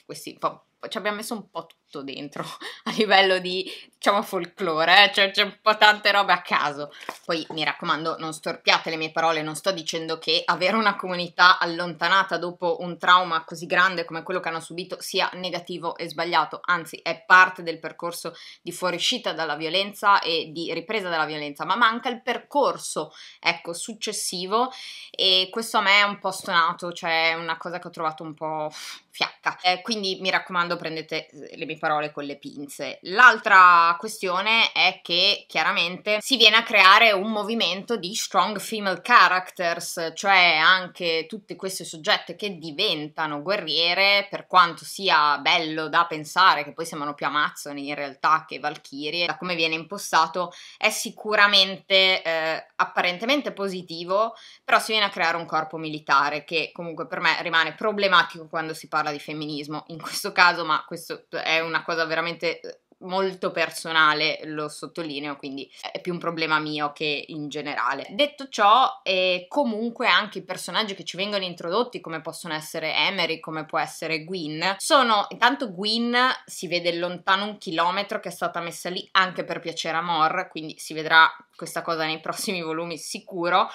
questi po- ci abbiamo messo un po' tutto dentro a livello di diciamo folklore, eh? cioè c'è un po' tanto tante robe a caso. Poi mi raccomando, non storpiate le mie parole, non sto dicendo che avere una comunità allontanata dopo un trauma così grande come quello che hanno subito sia negativo e sbagliato, anzi è parte del percorso di fuoriuscita dalla violenza e di ripresa dalla violenza, ma manca il percorso, ecco, successivo e questo a me è un po' stonato, cioè una cosa che ho trovato un po' fiacca. Eh, quindi mi raccomando, prendete eh, le mie parole con le pinze. L'altra questione è che chiaramente effettivamente si viene a creare un movimento di strong female characters, cioè anche tutte queste soggette che diventano guerriere, per quanto sia bello da pensare che poi sembrano più amazzoni in realtà che valchirie, da come viene impostato è sicuramente eh, apparentemente positivo, però si viene a creare un corpo militare che comunque per me rimane problematico quando si parla di femminismo in questo caso, ma questo è una cosa veramente molto personale, lo sottolineo, quindi è più un problema mio che in generale. Detto ciò, e comunque anche i personaggi che ci vengono introdotti, come possono essere Emery, come può essere Gwyn, sono intanto Gwyn si vede lontano un chilometro che è stata messa lì anche per piacere a Mor, quindi si vedrà questa cosa nei prossimi volumi sicuro.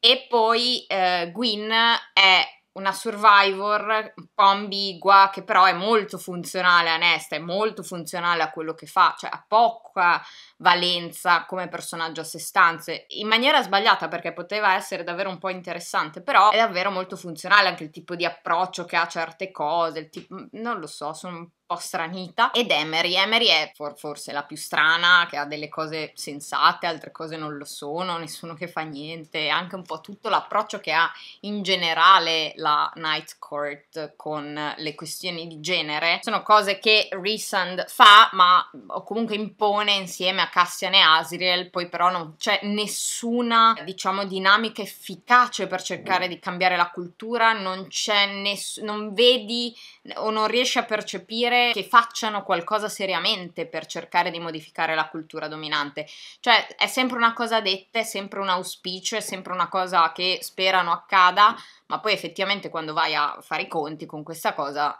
E poi eh, Gwyn è una survivor un po' ambigua che però è molto funzionale a Nesta, è molto funzionale a quello che fa, cioè ha poca valenza come personaggio a sé stante, in maniera sbagliata perché poteva essere davvero un po' interessante, però è davvero molto funzionale anche il tipo di approccio che ha a certe cose, tipo, mm, non lo so, sono un po' stranita. Ed Emery, Emery è for, forse la più strana, che ha delle cose sensate, altre cose non lo sono, nessuno che fa niente, anche un po' tutto l'approccio che ha in generale la Night Court con le questioni di genere, sono cose che Resand fa, ma o comunque impone insieme a a Cassian e Asriel, poi però non c'è nessuna, diciamo, dinamica efficace per cercare mm. di cambiare la cultura, non c'è nessuno, non vedi o non riesci a percepire che facciano qualcosa seriamente per cercare di modificare la cultura dominante. Cioè, è sempre una cosa detta, è sempre un auspicio, è sempre una cosa che sperano accada, ma poi effettivamente quando vai a fare i conti con questa cosa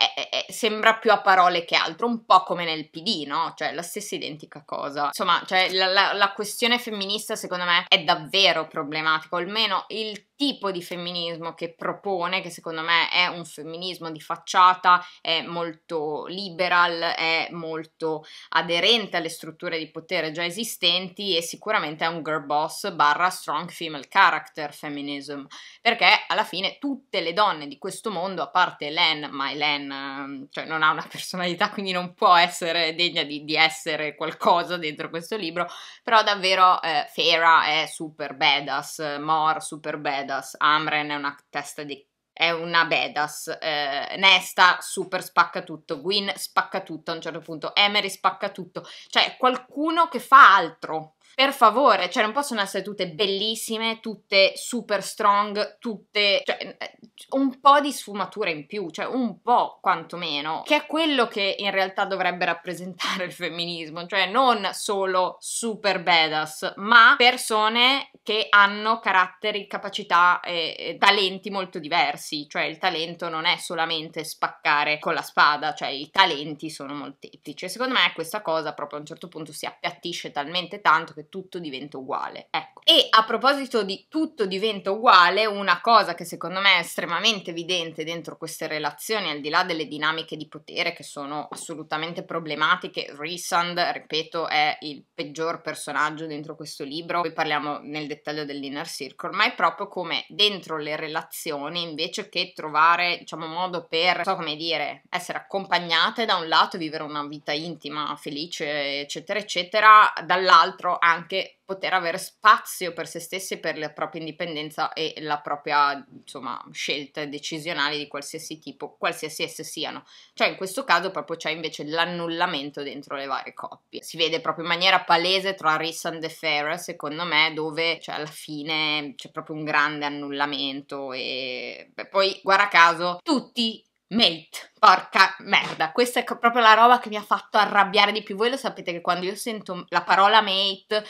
è, è, sembra più a parole che altro, un po' come nel PD, no? Cioè, la stessa identica cosa. Insomma, cioè, la, la, la questione femminista, secondo me, è davvero problematica, o almeno il tipo di femminismo che propone, che secondo me è un femminismo di facciata, è molto liberal, è molto aderente alle strutture di potere già esistenti e sicuramente è un girl boss barra strong female character feminism, perché alla fine tutte le donne di questo mondo, a parte Len, ma Len ehm, cioè, non ha una personalità, quindi non può essere degna di, di essere qualcosa dentro questo libro, però davvero eh, Fera è super badass, Mor super badass, badass. Amren è una testa di è una badass. Eh, Nesta super spacca tutto, Gwyn spacca tutto a un certo punto, Emery spacca tutto, cioè qualcuno che fa altro per favore, cioè non possono essere tutte bellissime, tutte super strong, tutte, cioè eh, un po' di sfumatura in più, cioè un po' quantomeno, che è quello che in realtà dovrebbe rappresentare il femminismo, cioè non solo super badass, ma persone che hanno caratteri, capacità e, e talenti molto diversi, cioè il talento non è solamente spaccare con la spada, cioè i talenti sono molteplici. E secondo me questa cosa proprio a un certo punto si appiattisce talmente tanto che che tutto diventa uguale. Ecco. E a proposito di tutto diventa uguale, una cosa che secondo me è estremamente evidente dentro queste relazioni, al di là delle dinamiche di potere che sono assolutamente problematiche, Risand, ripeto, è il peggior personaggio dentro questo libro, poi parliamo nel dettaglio dell'inner circle, ma è proprio come dentro le relazioni, invece che trovare, diciamo, modo per, so come dire, essere accompagnate da un lato, vivere una vita intima, felice, eccetera, eccetera, dall'altro, anche poter avere spazio per se stesse, per la propria indipendenza e la propria insomma, scelta decisionale di qualsiasi tipo, qualsiasi esse siano. Cioè in questo caso proprio c'è invece l'annullamento dentro le varie coppie. Si vede proprio in maniera palese tra and the Fair, secondo me, dove cioè, alla fine c'è proprio un grande annullamento e beh, poi guarda caso tutti Mate, porca merda, questa è proprio la roba che mi ha fatto arrabbiare di più. Voi lo sapete che quando io sento la parola mate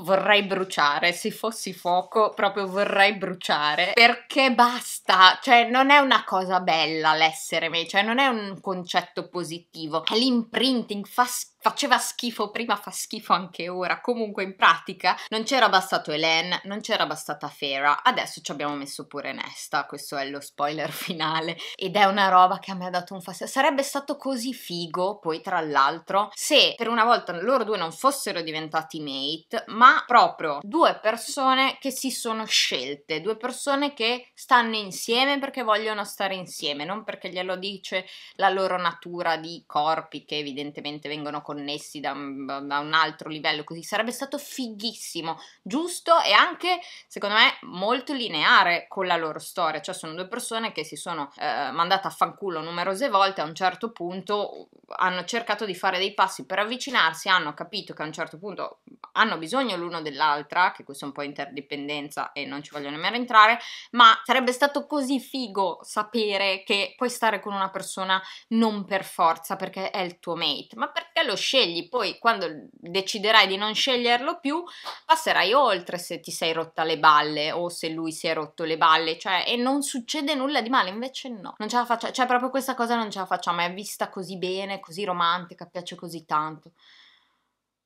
vorrei bruciare, se fossi fuoco proprio vorrei bruciare, perché basta, cioè non è una cosa bella l'essere me, cioè non è un concetto positivo, è l'imprinting, fa schifo faceva schifo prima, fa schifo anche ora. Comunque, in pratica, non c'era bastato Hélène, non c'era bastata Fera, adesso ci abbiamo messo pure Nesta. Questo è lo spoiler finale. Ed è una roba che a me ha dato un fastidio. Sarebbe stato così figo, poi, tra l'altro, se per una volta loro due non fossero diventati mate, ma proprio due persone che si sono scelte, due persone che stanno insieme perché vogliono stare insieme, non perché glielo dice la loro natura di corpi che evidentemente vengono conosciuti connessi da, da un altro livello così, sarebbe stato fighissimo, giusto e anche secondo me molto lineare con la loro storia, cioè sono due persone che si sono eh, mandate a fanculo numerose volte, a un certo punto hanno cercato di fare dei passi per avvicinarsi, hanno capito che a un certo punto hanno bisogno l'uno dell'altra, che questo è un po' interdipendenza e non ci voglio nemmeno entrare, ma sarebbe stato così figo sapere che puoi stare con una persona non per forza perché è il tuo mate, ma perché lo scegli, poi quando deciderai di non sceglierlo più, passerai oltre se ti sei rotta le balle o se lui si è rotto le balle, cioè e non succede nulla di male, invece no. Non ce la facciamo, cioè proprio questa cosa non ce la facciamo, è vista così bene, così romantica, piace così tanto.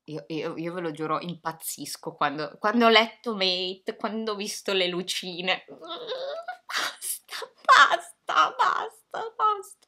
Io, io, io, ve lo giuro, impazzisco quando, quando, ho letto Mate, quando ho visto le lucine. Basta, basta, basta, basta.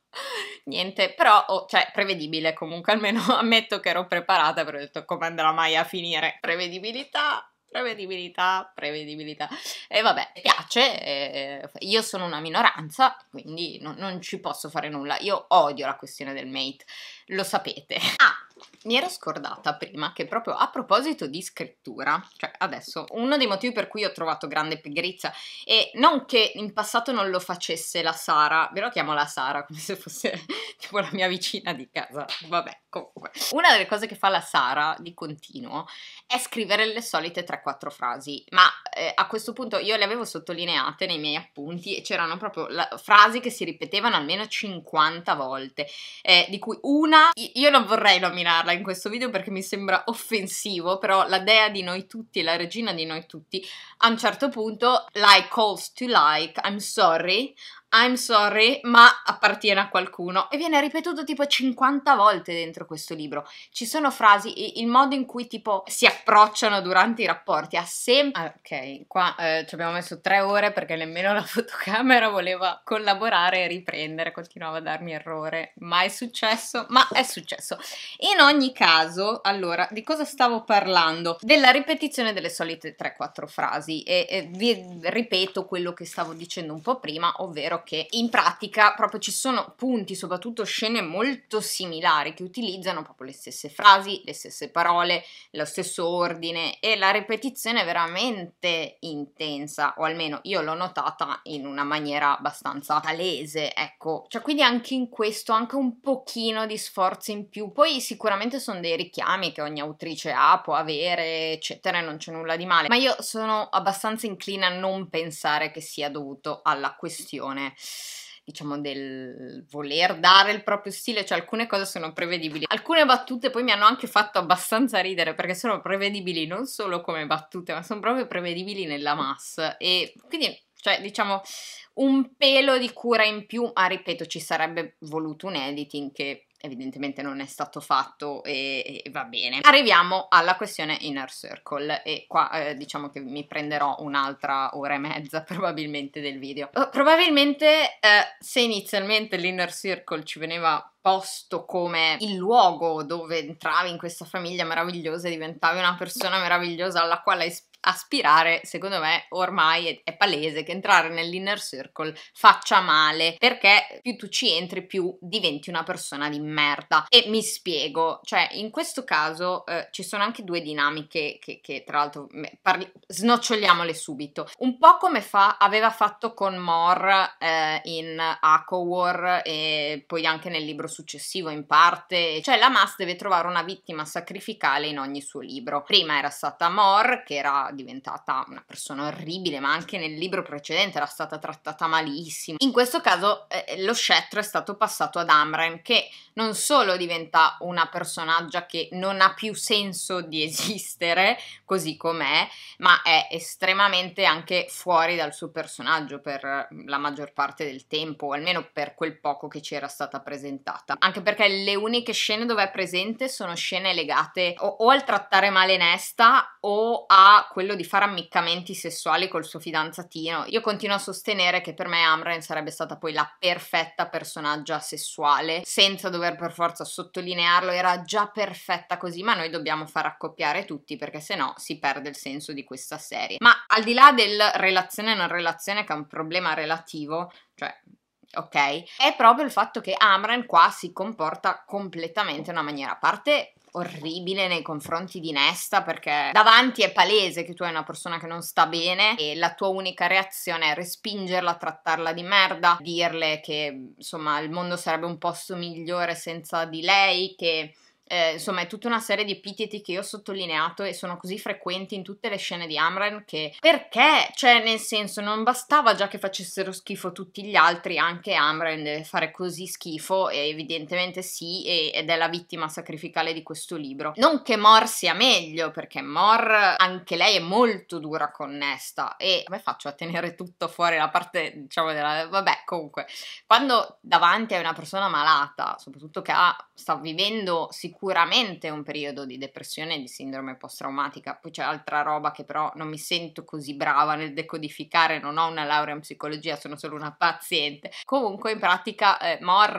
Niente, però, oh, cioè, prevedibile comunque, almeno ammetto che ero preparata, però ho detto come andrà mai a finire. Prevedibilità, prevedibilità, prevedibilità. E vabbè, piace, eh, io sono una minoranza, quindi no, non ci posso fare nulla. Io odio la questione del mate, lo sapete. Ah, mi ero scordata prima che proprio a proposito di scrittura, cioè adesso, uno dei motivi per cui ho trovato grande pigrizia e non che in passato non lo facesse la Sara, ve lo chiamo la Sara come se fosse tipo la mia vicina di casa, vabbè, comunque. Una delle cose che fa la Sara di continuo è scrivere le solite 3-4 frasi, ma eh, a questo punto io le avevo sottolineate nei miei appunti e c'erano proprio la, frasi che si ripetevano almeno 50 volte, eh, di cui una io non vorrei nominare nominarla in questo video perché mi sembra offensivo, però la dea di noi tutti, la regina di noi tutti, a un certo punto, like calls to like, I'm sorry, I'm sorry, ma appartiene a qualcuno. E viene ripetuto tipo 50 volte dentro questo libro. Ci sono frasi, il modo in cui tipo si approcciano durante i rapporti ha sempre... Ah, ok, qua eh, ci abbiamo messo tre ore perché nemmeno la fotocamera voleva collaborare e riprendere, continuava a darmi errore. Ma è successo? Ma è successo. In ogni caso, allora, di cosa stavo parlando? Della ripetizione delle solite 3-4 frasi. E, e vi ripeto quello che stavo dicendo un po' prima, ovvero che in pratica proprio ci sono punti, soprattutto scene molto similari che utilizzano proprio le stesse frasi, le stesse parole, lo stesso ordine e la ripetizione è veramente intensa, o almeno io l'ho notata in una maniera abbastanza palese, ecco. Cioè quindi anche in questo anche un pochino di sforzo in più. Poi sicuramente sono dei richiami che ogni autrice ha, può avere, eccetera, e non c'è nulla di male, ma io sono abbastanza inclina a non pensare che sia dovuto alla questione diciamo del voler dare il proprio stile, cioè alcune cose sono prevedibili. Alcune battute poi mi hanno anche fatto abbastanza ridere perché sono prevedibili non solo come battute, ma sono proprio prevedibili nella massa e quindi cioè diciamo un pelo di cura in più, ma ripeto, ci sarebbe voluto un editing che evidentemente non è stato fatto e, e, va bene. Arriviamo alla questione inner circle e qua eh, diciamo che mi prenderò un'altra ora e mezza probabilmente del video. Eh, probabilmente eh, se inizialmente l'inner circle ci veniva posto come il luogo dove entravi in questa famiglia meravigliosa e diventavi una persona meravigliosa alla quale ispiravi aspirare, secondo me ormai è, è, palese che entrare nell'inner circle faccia male perché più tu ci entri più diventi una persona di merda. E mi spiego, cioè in questo caso eh, ci sono anche due dinamiche che, che tra l'altro parli- snoccioliamole subito. Un po' come fa, aveva fatto con Moore eh, in Aco War e poi anche nel libro successivo in parte, cioè la Mas deve trovare una vittima sacrificale in ogni suo libro. Prima era stata Moore che era diventata una persona orribile, ma anche nel libro precedente era stata trattata malissimo. In questo caso eh, eh lo scettro è stato passato ad Amrem, che non solo diventa una personaggia che non ha più senso di esistere così com'è, ma è estremamente anche fuori dal suo personaggio per la maggior parte del tempo, o almeno per quel poco che ci era stata presentata. Anche perché le uniche scene dove è presente sono scene legate o, o al trattare male Nesta o a quel quello di fare ammiccamenti sessuali col suo fidanzatino. Io continuo a sostenere che per me Amren sarebbe stata poi la perfetta personaggia sessuale, senza dover per forza sottolinearlo, era già perfetta così, ma noi dobbiamo far accoppiare tutti perché sennò si perde il senso di questa serie. Ma al di là del relazione non relazione che è un problema relativo, cioè ok? È proprio il fatto che Amran qua si comporta completamente in una maniera a parte orribile nei confronti di Nesta perché davanti è palese che tu hai una persona che non sta bene e la tua unica reazione è respingerla, trattarla di merda, dirle che insomma il mondo sarebbe un posto migliore senza di lei, che eh, insomma è tutta una serie di epiteti che io ho sottolineato e sono così frequenti in tutte le scene di Amran che perché? Cioè nel senso non bastava già che facessero schifo tutti gli altri, anche Amran deve fare così schifo e evidentemente sì e, ed è la vittima sacrificale di questo libro. Non che Mor sia meglio perché Mor anche lei è molto dura con Nesta e come faccio a tenere tutto fuori la parte diciamo della... vabbè comunque quando davanti a una persona malata soprattutto che ha, sta vivendo sicuramente sicuramente un periodo di depressione e di sindrome post-traumatica, poi c'è altra roba che però non mi sento così brava nel decodificare, non ho una laurea in psicologia, sono solo una paziente. Comunque in pratica eh, Mor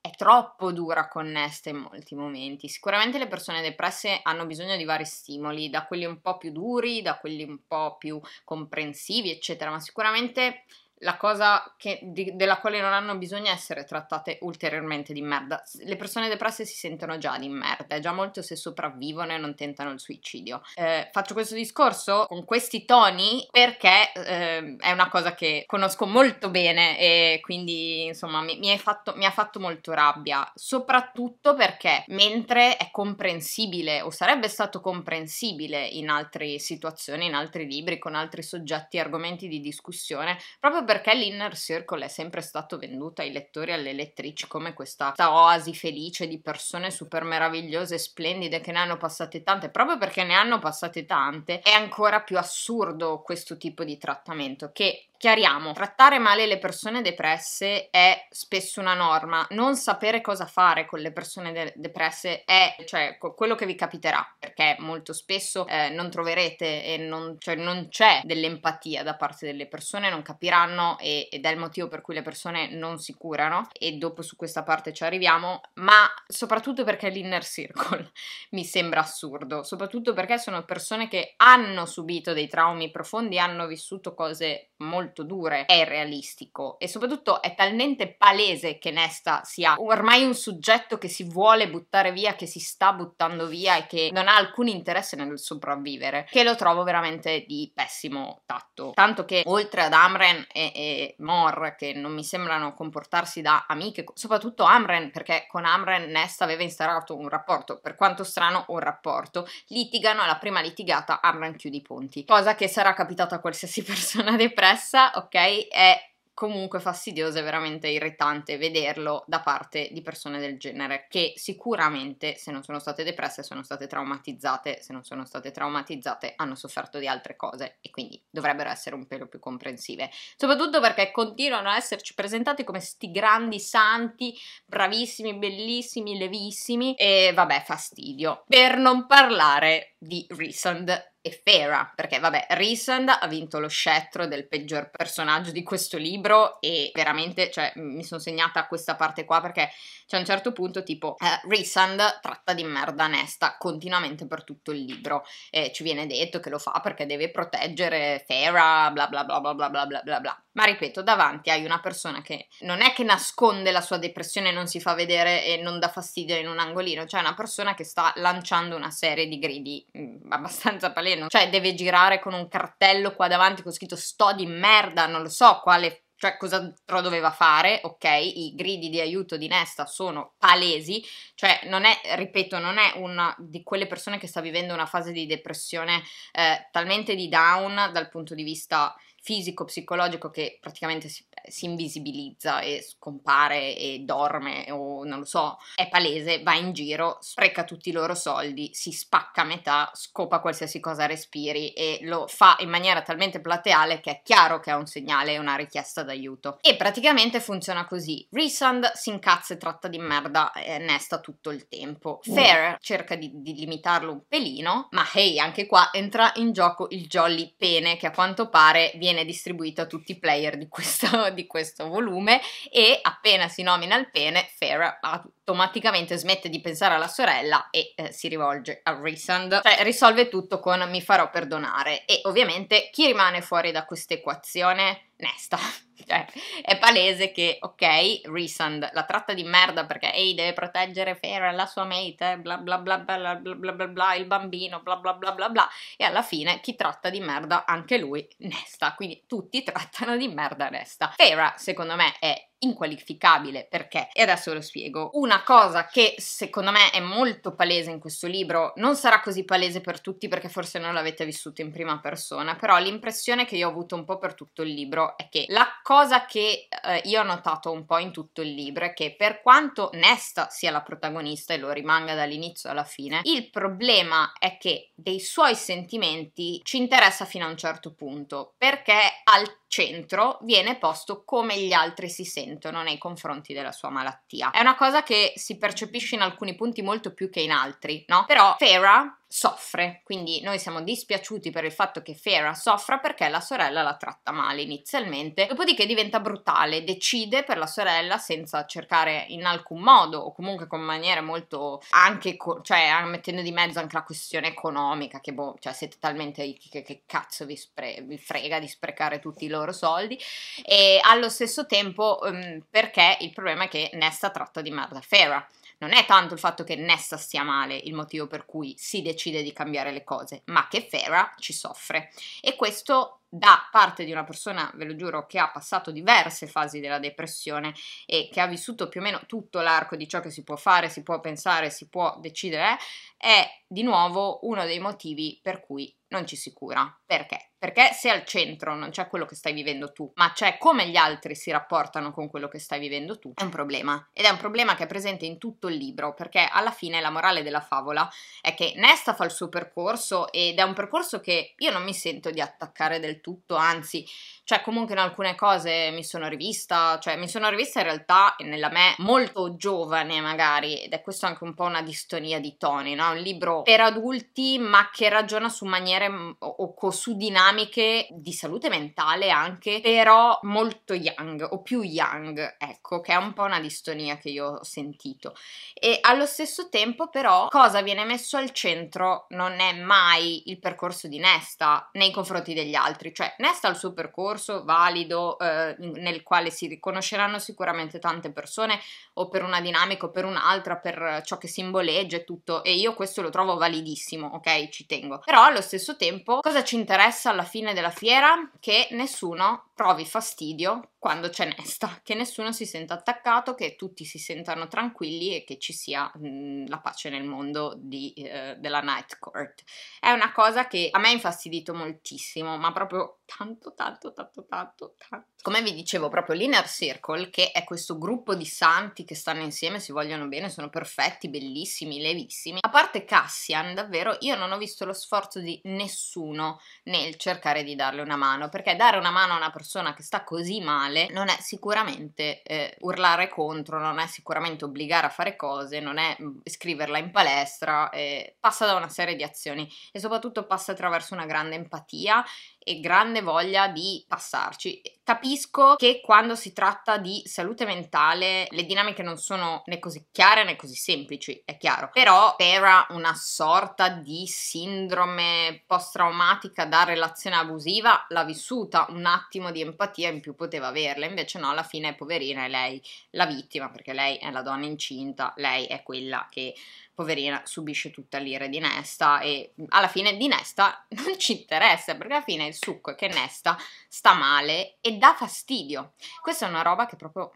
è troppo dura con Nesta in molti momenti. Sicuramente le persone depresse hanno bisogno di vari stimoli, da quelli un po' più duri, da quelli un po' più comprensivi, eccetera, ma sicuramente la cosa che, di, della quale non hanno bisogno è essere trattate ulteriormente di merda. Le persone depresse si sentono già di merda, è già molto se sopravvivono e non tentano il suicidio. Eh, faccio questo discorso con questi toni perché eh, è una cosa che conosco molto bene e quindi insomma mi, mi, fatto, mi ha fatto molto rabbia, soprattutto perché mentre è comprensibile o sarebbe stato comprensibile in altre situazioni, in altri libri, con altri soggetti, argomenti di discussione, proprio per perché l'Inner Circle è sempre stato venduto ai lettori e alle lettrici come questa, questa oasi felice di persone super meravigliose, splendide, che ne hanno passate tante, proprio perché ne hanno passate tante, è ancora più assurdo questo tipo di trattamento che Chiariamo, trattare male le persone depresse è spesso una norma, non sapere cosa fare con le persone de- depresse è cioè, quello che vi capiterà, perché molto spesso eh, non troverete e non, cioè, non, c'è dell'empatia da parte delle persone, non capiranno e, ed è il motivo per cui le persone non si curano e dopo su questa parte ci arriviamo, ma soprattutto perché l'inner circle mi sembra assurdo, soprattutto perché sono persone che hanno subito dei traumi profondi, hanno vissuto cose molto molto dure è realistico e soprattutto è talmente palese che Nesta sia ormai un soggetto che si vuole buttare via, che si sta buttando via e che non ha alcun interesse nel sopravvivere, che lo trovo veramente di pessimo tatto. Tanto che oltre ad Amren e, e Mor, che non mi sembrano comportarsi da amiche, soprattutto Amren, perché con Amren Nesta aveva instaurato un rapporto, per quanto strano un rapporto, litigano alla prima litigata Amren chiude i ponti, cosa che sarà capitata a qualsiasi persona depressa stessa, ok? È comunque fastidioso e veramente irritante vederlo da parte di persone del genere che sicuramente se non sono state depresse sono state traumatizzate, se non sono state traumatizzate hanno sofferto di altre cose e quindi dovrebbero essere un pelo più comprensive, soprattutto perché continuano ad esserci presentati come sti grandi santi, bravissimi, bellissimi, levissimi e vabbè fastidio, per non parlare di Recent e Fera, perché vabbè, Risand ha vinto lo scettro del peggior personaggio di questo libro e veramente, cioè, mi sono segnata questa parte qua perché c'è un certo punto tipo eh, Risand tratta di merda Nesta continuamente per tutto il libro. e ci viene detto che lo fa perché deve proteggere Fera, bla bla bla bla bla bla bla bla ma ripeto, davanti hai una persona che non è che nasconde la sua depressione, non si fa vedere e non dà fastidio in un angolino, cioè una persona che sta lanciando una serie di gridi mh, mm, abbastanza paleno, cioè deve girare con un cartello qua davanti con scritto sto di merda, non lo so quale cioè cosa doveva fare, ok? I gridi di aiuto di Nesta sono palesi, cioè non è, ripeto, non è una di quelle persone che sta vivendo una fase di depressione eh, talmente di down dal punto di vista fisico, psicologico che praticamente si, eh, si, invisibilizza e scompare e dorme o non lo so, è palese, va in giro, spreca tutti i loro soldi, si spacca a metà, scopa qualsiasi cosa respiri e lo fa in maniera talmente plateale che è chiaro che è un segnale e una richiesta d'aiuto. E praticamente funziona così. Resund si incazza e tratta di merda e nesta tutto il tempo. Mm. Fair cerca di, di limitarlo un pelino, ma hey, anche qua entra in gioco il jolly pene che a quanto pare viene viene distribuito a tutti i player di questo, di questo volume e appena si nomina il pene, Farah automaticamente smette di pensare alla sorella e eh, si rivolge a Resand, cioè risolve tutto con mi farò perdonare e ovviamente chi rimane fuori da questa equazione? Nesta. Cioè, è palese che, ok, Resand la tratta di merda perché Ehi deve proteggere Fera, la sua mate, bla bla bla bla bla bla bla bla, il bambino, bla bla bla bla bla, e alla fine chi tratta di merda? Anche lui, Nesta. Quindi tutti trattano di merda Nesta. Fera, secondo me, è inqualificabile perché e adesso ve lo spiego una cosa che secondo me è molto palese in questo libro non sarà così palese per tutti perché forse non l'avete vissuto in prima persona però l'impressione che io ho avuto un po' per tutto il libro è che la cosa che eh, io ho notato un po' in tutto il libro è che per quanto Nesta sia la protagonista e lo rimanga dall'inizio alla fine il problema è che dei suoi sentimenti ci interessa fino a un certo punto perché al centro viene posto come gli altri si sentono nei confronti della sua malattia. È una cosa che si percepisce in alcuni punti molto più che in altri, no? Però Farah soffre, quindi noi siamo dispiaciuti per il fatto che Fera soffra perché la sorella la tratta male inizialmente, dopodiché diventa brutale, decide per la sorella senza cercare in alcun modo o comunque con maniere molto anche, co- cioè mettendo di mezzo anche la questione economica che boh, cioè siete talmente ricchi che, che cazzo vi, spre- vi, frega di sprecare tutti i loro soldi e allo stesso tempo um, perché il problema è che Nesta tratta di merda Fera non è tanto il fatto che Nessa stia male il motivo per cui si decide di cambiare le cose, ma che Fera ci soffre. E questo da parte di una persona, ve lo giuro, che ha passato diverse fasi della depressione e che ha vissuto più o meno tutto l'arco di ciò che si può fare, si può pensare, si può decidere, è di nuovo uno dei motivi per cui non ci si cura. Perché? Perché se al centro non c'è quello che stai vivendo tu, ma c'è come gli altri si rapportano con quello che stai vivendo tu, è un problema. Ed è un problema che è presente in tutto il libro, perché alla fine la morale della favola è che Nesta fa il suo percorso ed è un percorso che io non mi sento di attaccare del tutto, anzi cioè, comunque in alcune cose mi sono rivista, cioè mi sono rivista in realtà nella me molto giovane magari, ed è questo anche un po' una distonia di toni, no? Un libro per adulti ma che ragiona su maniere mm, o, o su dinamiche di salute mentale anche, però molto young o più young, ecco, che è un po' una distonia che io ho sentito. E allo stesso tempo però cosa viene messo al centro non è mai il percorso di Nesta nei confronti degli altri, cioè Nesta ha il suo percorso percorso valido eh, nel quale si riconosceranno sicuramente tante persone o per una dinamica o per un'altra, per ciò che simboleggia e tutto e io questo lo trovo validissimo, ok? Ci tengo. Però allo stesso tempo cosa ci interessa alla fine della fiera? Che nessuno provi fastidio quando c'è Nesta, che nessuno si senta attaccato, che tutti si sentano tranquilli e che ci sia mh, la pace nel mondo di, eh, della Night Court. È una cosa che a me ha infastidito moltissimo, ma proprio tanto, tanto, tanto, tanto, tanto. Come vi dicevo, proprio l'Inner Circle, che è questo gruppo di santi che stanno insieme, si vogliono bene, sono perfetti, bellissimi, levissimi. A parte Cassian, davvero, io non ho visto lo sforzo di nessuno nel cercare di darle una mano, perché dare una mano a una persona persona che sta così male non è sicuramente eh, urlare contro, non è sicuramente obbligare a fare cose, non è mm, scriverla in palestra, eh, passa da una serie di azioni e soprattutto passa attraverso una grande empatia e grande voglia di passarci. Capisco che quando si tratta di salute mentale le dinamiche non sono né così chiare né così semplici, è chiaro. Però era una sorta di sindrome post-traumatica da relazione abusiva, l'ha vissuta, un attimo di empatia in più poteva averla, invece no, alla fine poverina, è lei la vittima, perché lei è la donna incinta, lei è quella che poverina, subisce tutta l'ira di Nesta e alla fine di Nesta non ci interessa perché alla fine il succo è che Nesta sta male e dà fastidio. Questa è una roba che proprio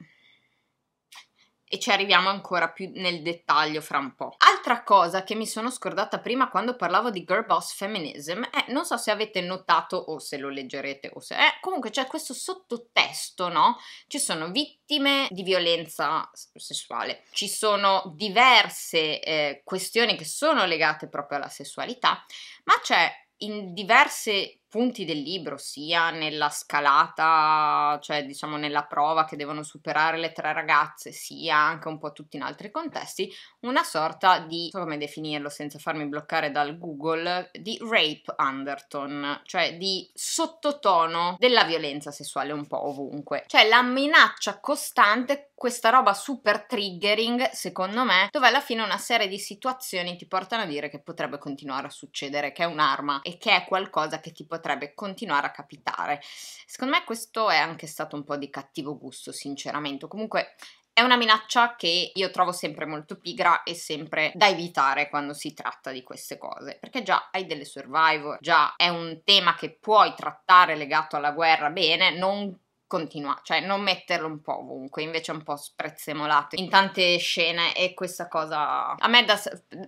e ci arriviamo ancora più nel dettaglio fra un po'. Altra cosa che mi sono scordata prima quando parlavo di girl boss feminism è, non so se avete notato o se lo leggerete o se... Eh, comunque c'è questo sottotesto, no? Ci sono vittime di violenza sessuale, ci sono diverse eh, questioni che sono legate proprio alla sessualità, ma c'è in diverse punti del libro, sia nella scalata, cioè diciamo nella prova che devono superare le tre ragazze, sia anche un po' tutti in altri contesti, una sorta di, come definirlo senza farmi bloccare dal Google, di rape undertone, cioè di sottotono della violenza sessuale un po' ovunque. Cioè la minaccia costante, questa roba super triggering, secondo me, dove alla fine una serie di situazioni ti portano a dire che potrebbe continuare a succedere, che è un'arma e che è qualcosa che ti potrebbe potrebbe continuare a capitare. Secondo me questo è anche stato un po' di cattivo gusto, sinceramente. Comunque è una minaccia che io trovo sempre molto pigra e sempre da evitare quando si tratta di queste cose, perché già hai delle survivor, già è un tema che puoi trattare legato alla guerra bene, non continuare, cioè non metterlo un po' ovunque, invece un po' sprezzemolato in tante scene e questa cosa a me da,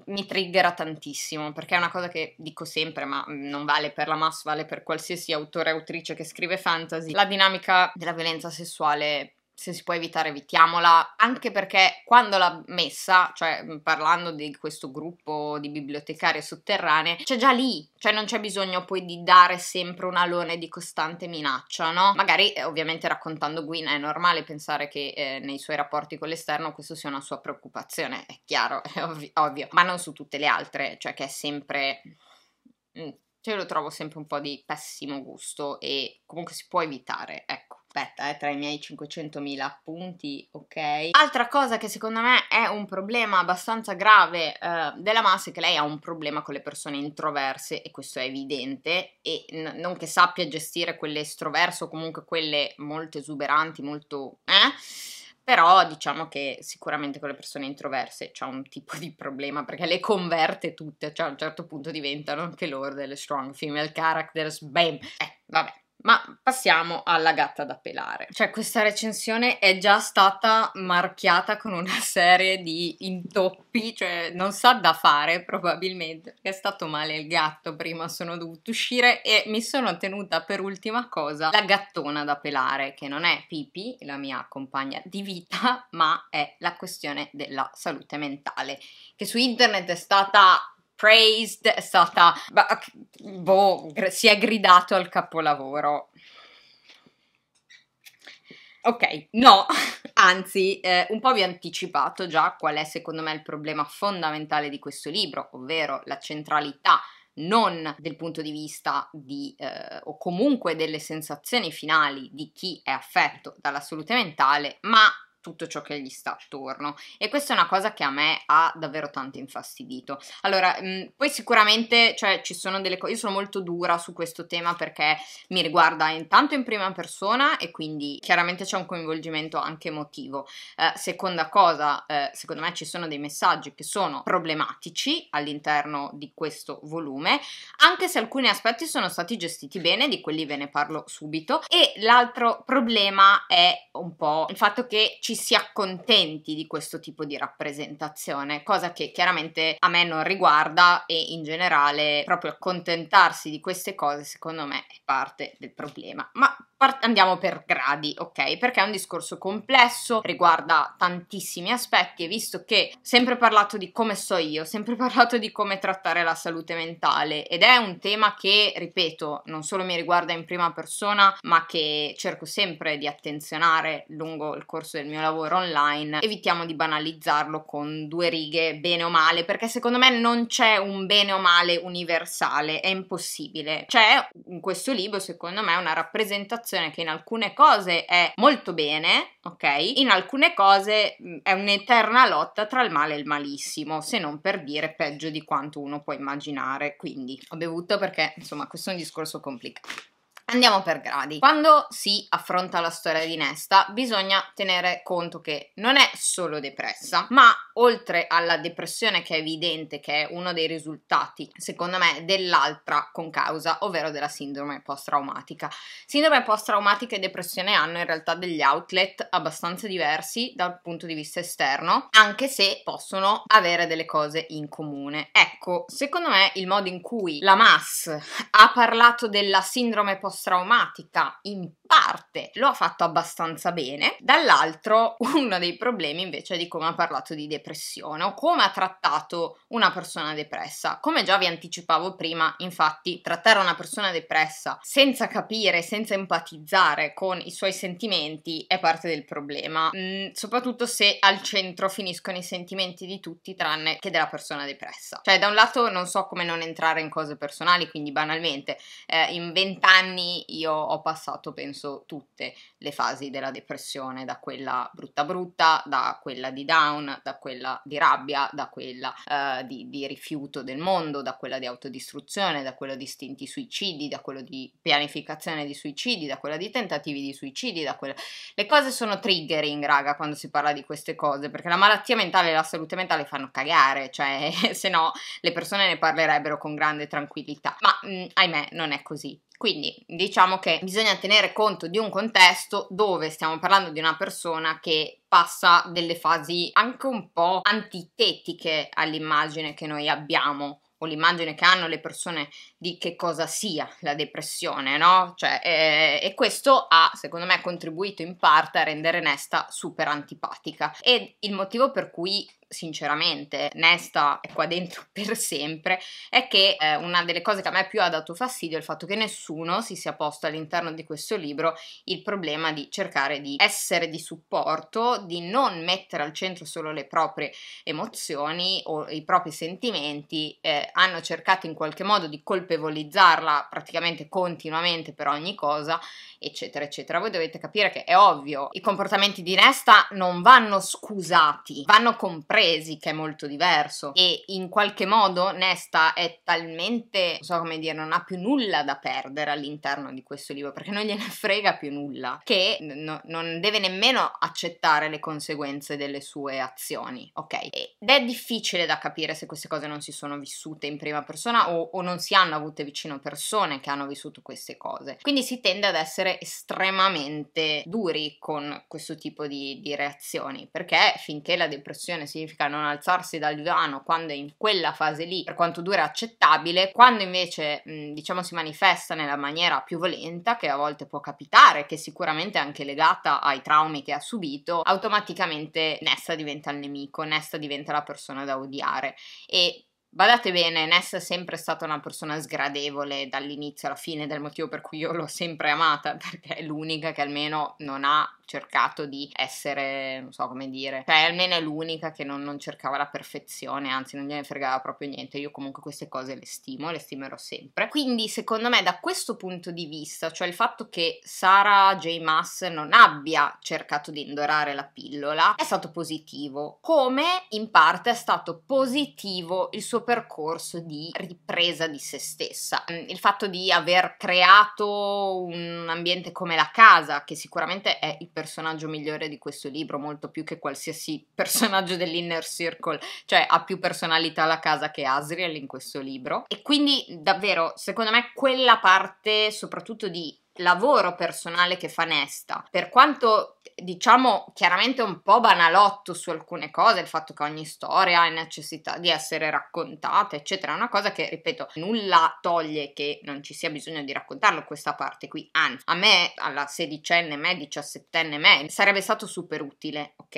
mi triggera tantissimo perché è una cosa che dico sempre, ma mm, non vale per la Mass, vale per qualsiasi autore o autrice che scrive fantasy, la dinamica della violenza sessuale se si può evitare evitiamola, anche perché quando l'ha messa, cioè parlando di questo gruppo di bibliotecarie sotterranee, c'è già lì, cioè non c'è bisogno poi di dare sempre un alone di costante minaccia, no? Magari eh, ovviamente raccontando Gwyn è normale pensare che eh, nei suoi rapporti con l'esterno questo sia una sua preoccupazione, è chiaro, è ovvio, ovvio. ma non su tutte le altre, cioè che è sempre... Cioè lo trovo sempre un po' di pessimo gusto e comunque si può evitare, ecco aspetta, è eh, tra i miei 500.000 appunti, ok? Altra cosa che secondo me è un problema abbastanza grave eh, della Massa è che lei ha un problema con le persone introverse e questo è evidente e non che sappia gestire quelle estroverse o comunque quelle molto esuberanti, molto... Eh? Però diciamo che sicuramente con le persone introverse c'è un tipo di problema perché le converte tutte, cioè a un certo punto diventano anche loro delle strong female characters, bam! Eh, vabbè, ma passiamo alla gatta da pelare. Cioè, questa recensione è già stata marchiata con una serie di intoppi, cioè non sa da fare probabilmente, perché è stato male il gatto, prima sono dovuta uscire e mi sono tenuta per ultima cosa la gattona da pelare, che non è Pipi, la mia compagna di vita, ma è la questione della salute mentale, che su internet è stata praised, è stata, boh, si è gridato al capolavoro. Ok, no, anzi, eh, un po' vi ho anticipato già qual è secondo me il problema fondamentale di questo libro, ovvero la centralità non del punto di vista di, eh, o comunque delle sensazioni finali di chi è affetto dalla salute mentale, ma tutto ciò che gli sta attorno e questa è una cosa che a me ha davvero tanto infastidito. Allora, mh, poi sicuramente cioè, ci sono delle cose, io sono molto dura su questo tema perché mi riguarda intanto in prima persona e quindi chiaramente c'è un coinvolgimento anche emotivo. Eh, seconda cosa, eh, secondo me ci sono dei messaggi che sono problematici all'interno di questo volume, anche se alcuni aspetti sono stati gestiti bene, di quelli ve ne parlo subito. E l'altro problema è un po' il fatto che ci ci si accontenti di questo tipo di rappresentazione, cosa che chiaramente a me non riguarda e in generale proprio accontentarsi di queste cose secondo me è parte del problema. Ma Part- andiamo per gradi, ok? Perché è un discorso complesso, riguarda tantissimi aspetti e visto che ho sempre parlato di come so io, ho sempre parlato di come trattare la salute mentale ed è un tema che, ripeto, non solo mi riguarda in prima persona, ma che cerco sempre di attenzionare lungo il corso del mio lavoro online, evitiamo di banalizzarlo con due righe bene o male, perché secondo me non c'è un bene o male universale, è impossibile. C'è in questo libro, secondo me, una rappresentazione generazione che in alcune cose è molto bene, ok? In alcune cose mm, è un'eterna lotta tra il male e il malissimo, se non per dire peggio di quanto uno può immaginare. Quindi ho bevuto perché, insomma, questo è un discorso complicato. Andiamo per gradi. Quando si affronta la storia di Nesta, bisogna tenere conto che non è solo depressa, ma oltre alla depressione che è evidente, che è uno dei risultati, secondo me, dell'altra con causa, ovvero della sindrome post-traumatica. Sindrome post-traumatica e depressione hanno in realtà degli outlet abbastanza diversi dal punto di vista esterno, anche se possono avere delle cose in comune. Ecco, secondo me il modo in cui la Mas ha parlato della sindrome post traumatica post-traumatica in parte lo ha fatto abbastanza bene, dall'altro uno dei problemi invece è di come ha parlato di depressione o come ha trattato una persona depressa. Come già vi anticipavo prima, infatti, trattare una persona depressa senza capire, senza empatizzare con i suoi sentimenti è parte del problema, mm, soprattutto se al centro finiscono i sentimenti di tutti tranne che della persona depressa. Cioè, da un lato non so come non entrare in cose personali, quindi banalmente eh, in vent'anni io ho passato, penso, tutte le fasi della depressione, da quella brutta brutta, da quella di down, da quella di rabbia, da quella eh, di, di, rifiuto del mondo, da quella di autodistruzione, da quella di istinti suicidi, da quella di pianificazione di suicidi, da quella di tentativi di suicidi, da quella... Le cose sono triggering, raga, quando si parla di queste cose, perché la malattia mentale e la salute mentale fanno cagare, cioè se no le persone ne parlerebbero con grande tranquillità. Ma mh, mm, ahimè, non è così. Quindi diciamo che bisogna tenere conto di un contesto dove stiamo parlando di una persona che passa delle fasi anche un po' antitetiche all'immagine che noi abbiamo o l'immagine che hanno le persone di che cosa sia la depressione, no? Cioè, eh, e questo ha, secondo me, contribuito in parte a rendere Nesta super antipatica. E il motivo per cui sinceramente Nesta è qua dentro per sempre, è che eh, una delle cose che a me più ha dato fastidio è il fatto che nessuno si sia posto all'interno di questo libro il problema di cercare di essere di supporto, di non mettere al centro solo le proprie emozioni o i propri sentimenti, eh, hanno cercato in qualche modo di colpevolizzarla praticamente continuamente per ogni cosa eccetera, eccetera. Voi dovete capire che è ovvio, i comportamenti di Nesta non vanno scusati, vanno compresi, che è molto diverso. E in qualche modo Nesta è talmente, non so come dire, non ha più nulla da perdere all'interno di questo libro, perché non gliene frega più nulla, che no, non deve nemmeno accettare le conseguenze delle sue azioni, ok? Ed è difficile da capire se queste cose non si sono vissute in prima persona o, o non si hanno avute vicino persone che hanno vissuto queste cose. Quindi si tende ad essere essere estremamente duri con questo tipo di, di, reazioni, perché finché la depressione significa non alzarsi dal divano quando è in quella fase lì, per quanto dura è accettabile, quando invece mh, diciamo si manifesta nella maniera più violenta, che a volte può capitare, che sicuramente è anche legata ai traumi che ha subito, automaticamente Nesta diventa il nemico, Nesta diventa la persona da odiare e Badate bene, Ness è sempre stata una persona sgradevole dall'inizio alla fine del motivo per cui io l'ho sempre amata, perché è l'unica che almeno non ha cercato di essere, non so come dire, cioè almeno è l'unica che non, non cercava la perfezione, anzi non gliene fregava proprio niente, io comunque queste cose le stimo, le stimerò sempre. Quindi secondo me da questo punto di vista, cioè il fatto che Sara J. Mass non abbia cercato di indorare la pillola, è stato positivo, come in parte è stato positivo il suo percorso di ripresa di se stessa, il fatto di aver creato un ambiente come la casa, che sicuramente è il percorso personaggio migliore di questo libro, molto più che qualsiasi personaggio dell'Inner Circle, cioè ha più personalità la casa che Asriel in questo libro. E quindi davvero, secondo me, quella parte soprattutto di lavoro personale che fa Nesta, per quanto diciamo chiaramente un po' banalotto su alcune cose, il fatto che ogni storia ha necessità di essere raccontata, eccetera, è una cosa che, ripeto, nulla toglie che non ci sia bisogno di raccontarlo questa parte qui, anzi, a me, alla sedicenne me, diciassettenne me, sarebbe stato super utile, ok?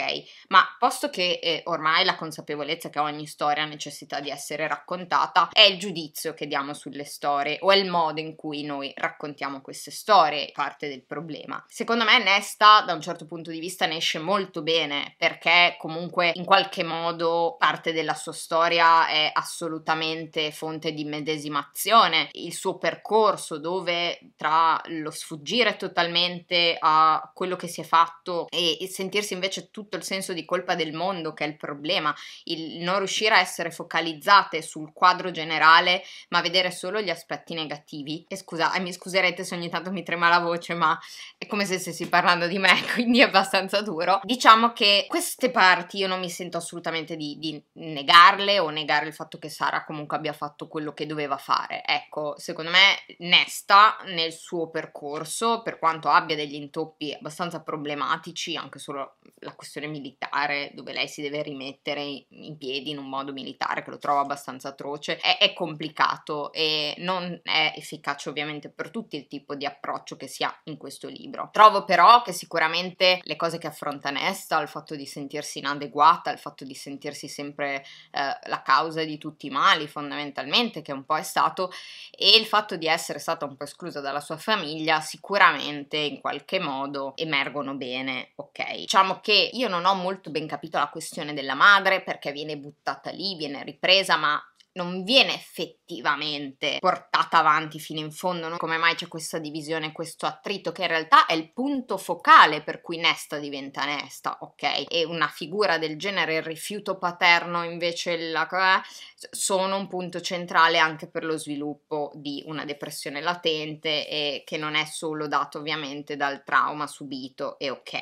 Ma posto che eh, ormai la consapevolezza che ogni storia ha necessità di essere raccontata è il giudizio che diamo sulle storie o è il modo in cui noi raccontiamo queste storie, parte del problema. Secondo me Nesta da un certo punto punto di vista ne esce molto bene perché comunque in qualche modo parte della sua storia è assolutamente fonte di medesimazione, il suo percorso dove tra lo sfuggire totalmente a quello che si è fatto e, e sentirsi invece tutto il senso di colpa del mondo che è il problema, il non riuscire a essere focalizzate sul quadro generale ma vedere solo gli aspetti negativi. E scusa, eh, mi scuserete se ogni tanto mi trema la voce ma è come se stessi parlando di me, quindi quindi abbastanza duro. Diciamo che queste parti io non mi sento assolutamente di, di negarle o negare il fatto che Sara comunque abbia fatto quello che doveva fare. Ecco, secondo me Nesta nel suo percorso, per quanto abbia degli intoppi abbastanza problematici, anche solo la questione militare, dove lei si deve rimettere in piedi in un modo militare che lo trovo abbastanza atroce, è, è complicato e non è efficace ovviamente per tutti il tipo di approccio che si ha in questo libro. Trovo però che sicuramente le cose che affronta Nesta, il fatto di sentirsi inadeguata, il fatto di sentirsi sempre eh, la causa di tutti i mali fondamentalmente, che un po' è stato, e il fatto di essere stata un po' esclusa dalla sua famiglia sicuramente in qualche modo emergono bene, ok? Diciamo che io non ho molto ben capito la questione della madre perché viene buttata lì, viene ripresa, ma non viene effettivamente portata avanti fino in fondo, no? come mai c'è questa divisione, questo attrito che in realtà è il punto focale per cui Nesta diventa Nesta, ok? E una figura del genere, il rifiuto paterno invece la, eh, sono un punto centrale anche per lo sviluppo di una depressione latente e che non è solo dato ovviamente dal trauma subito e ok.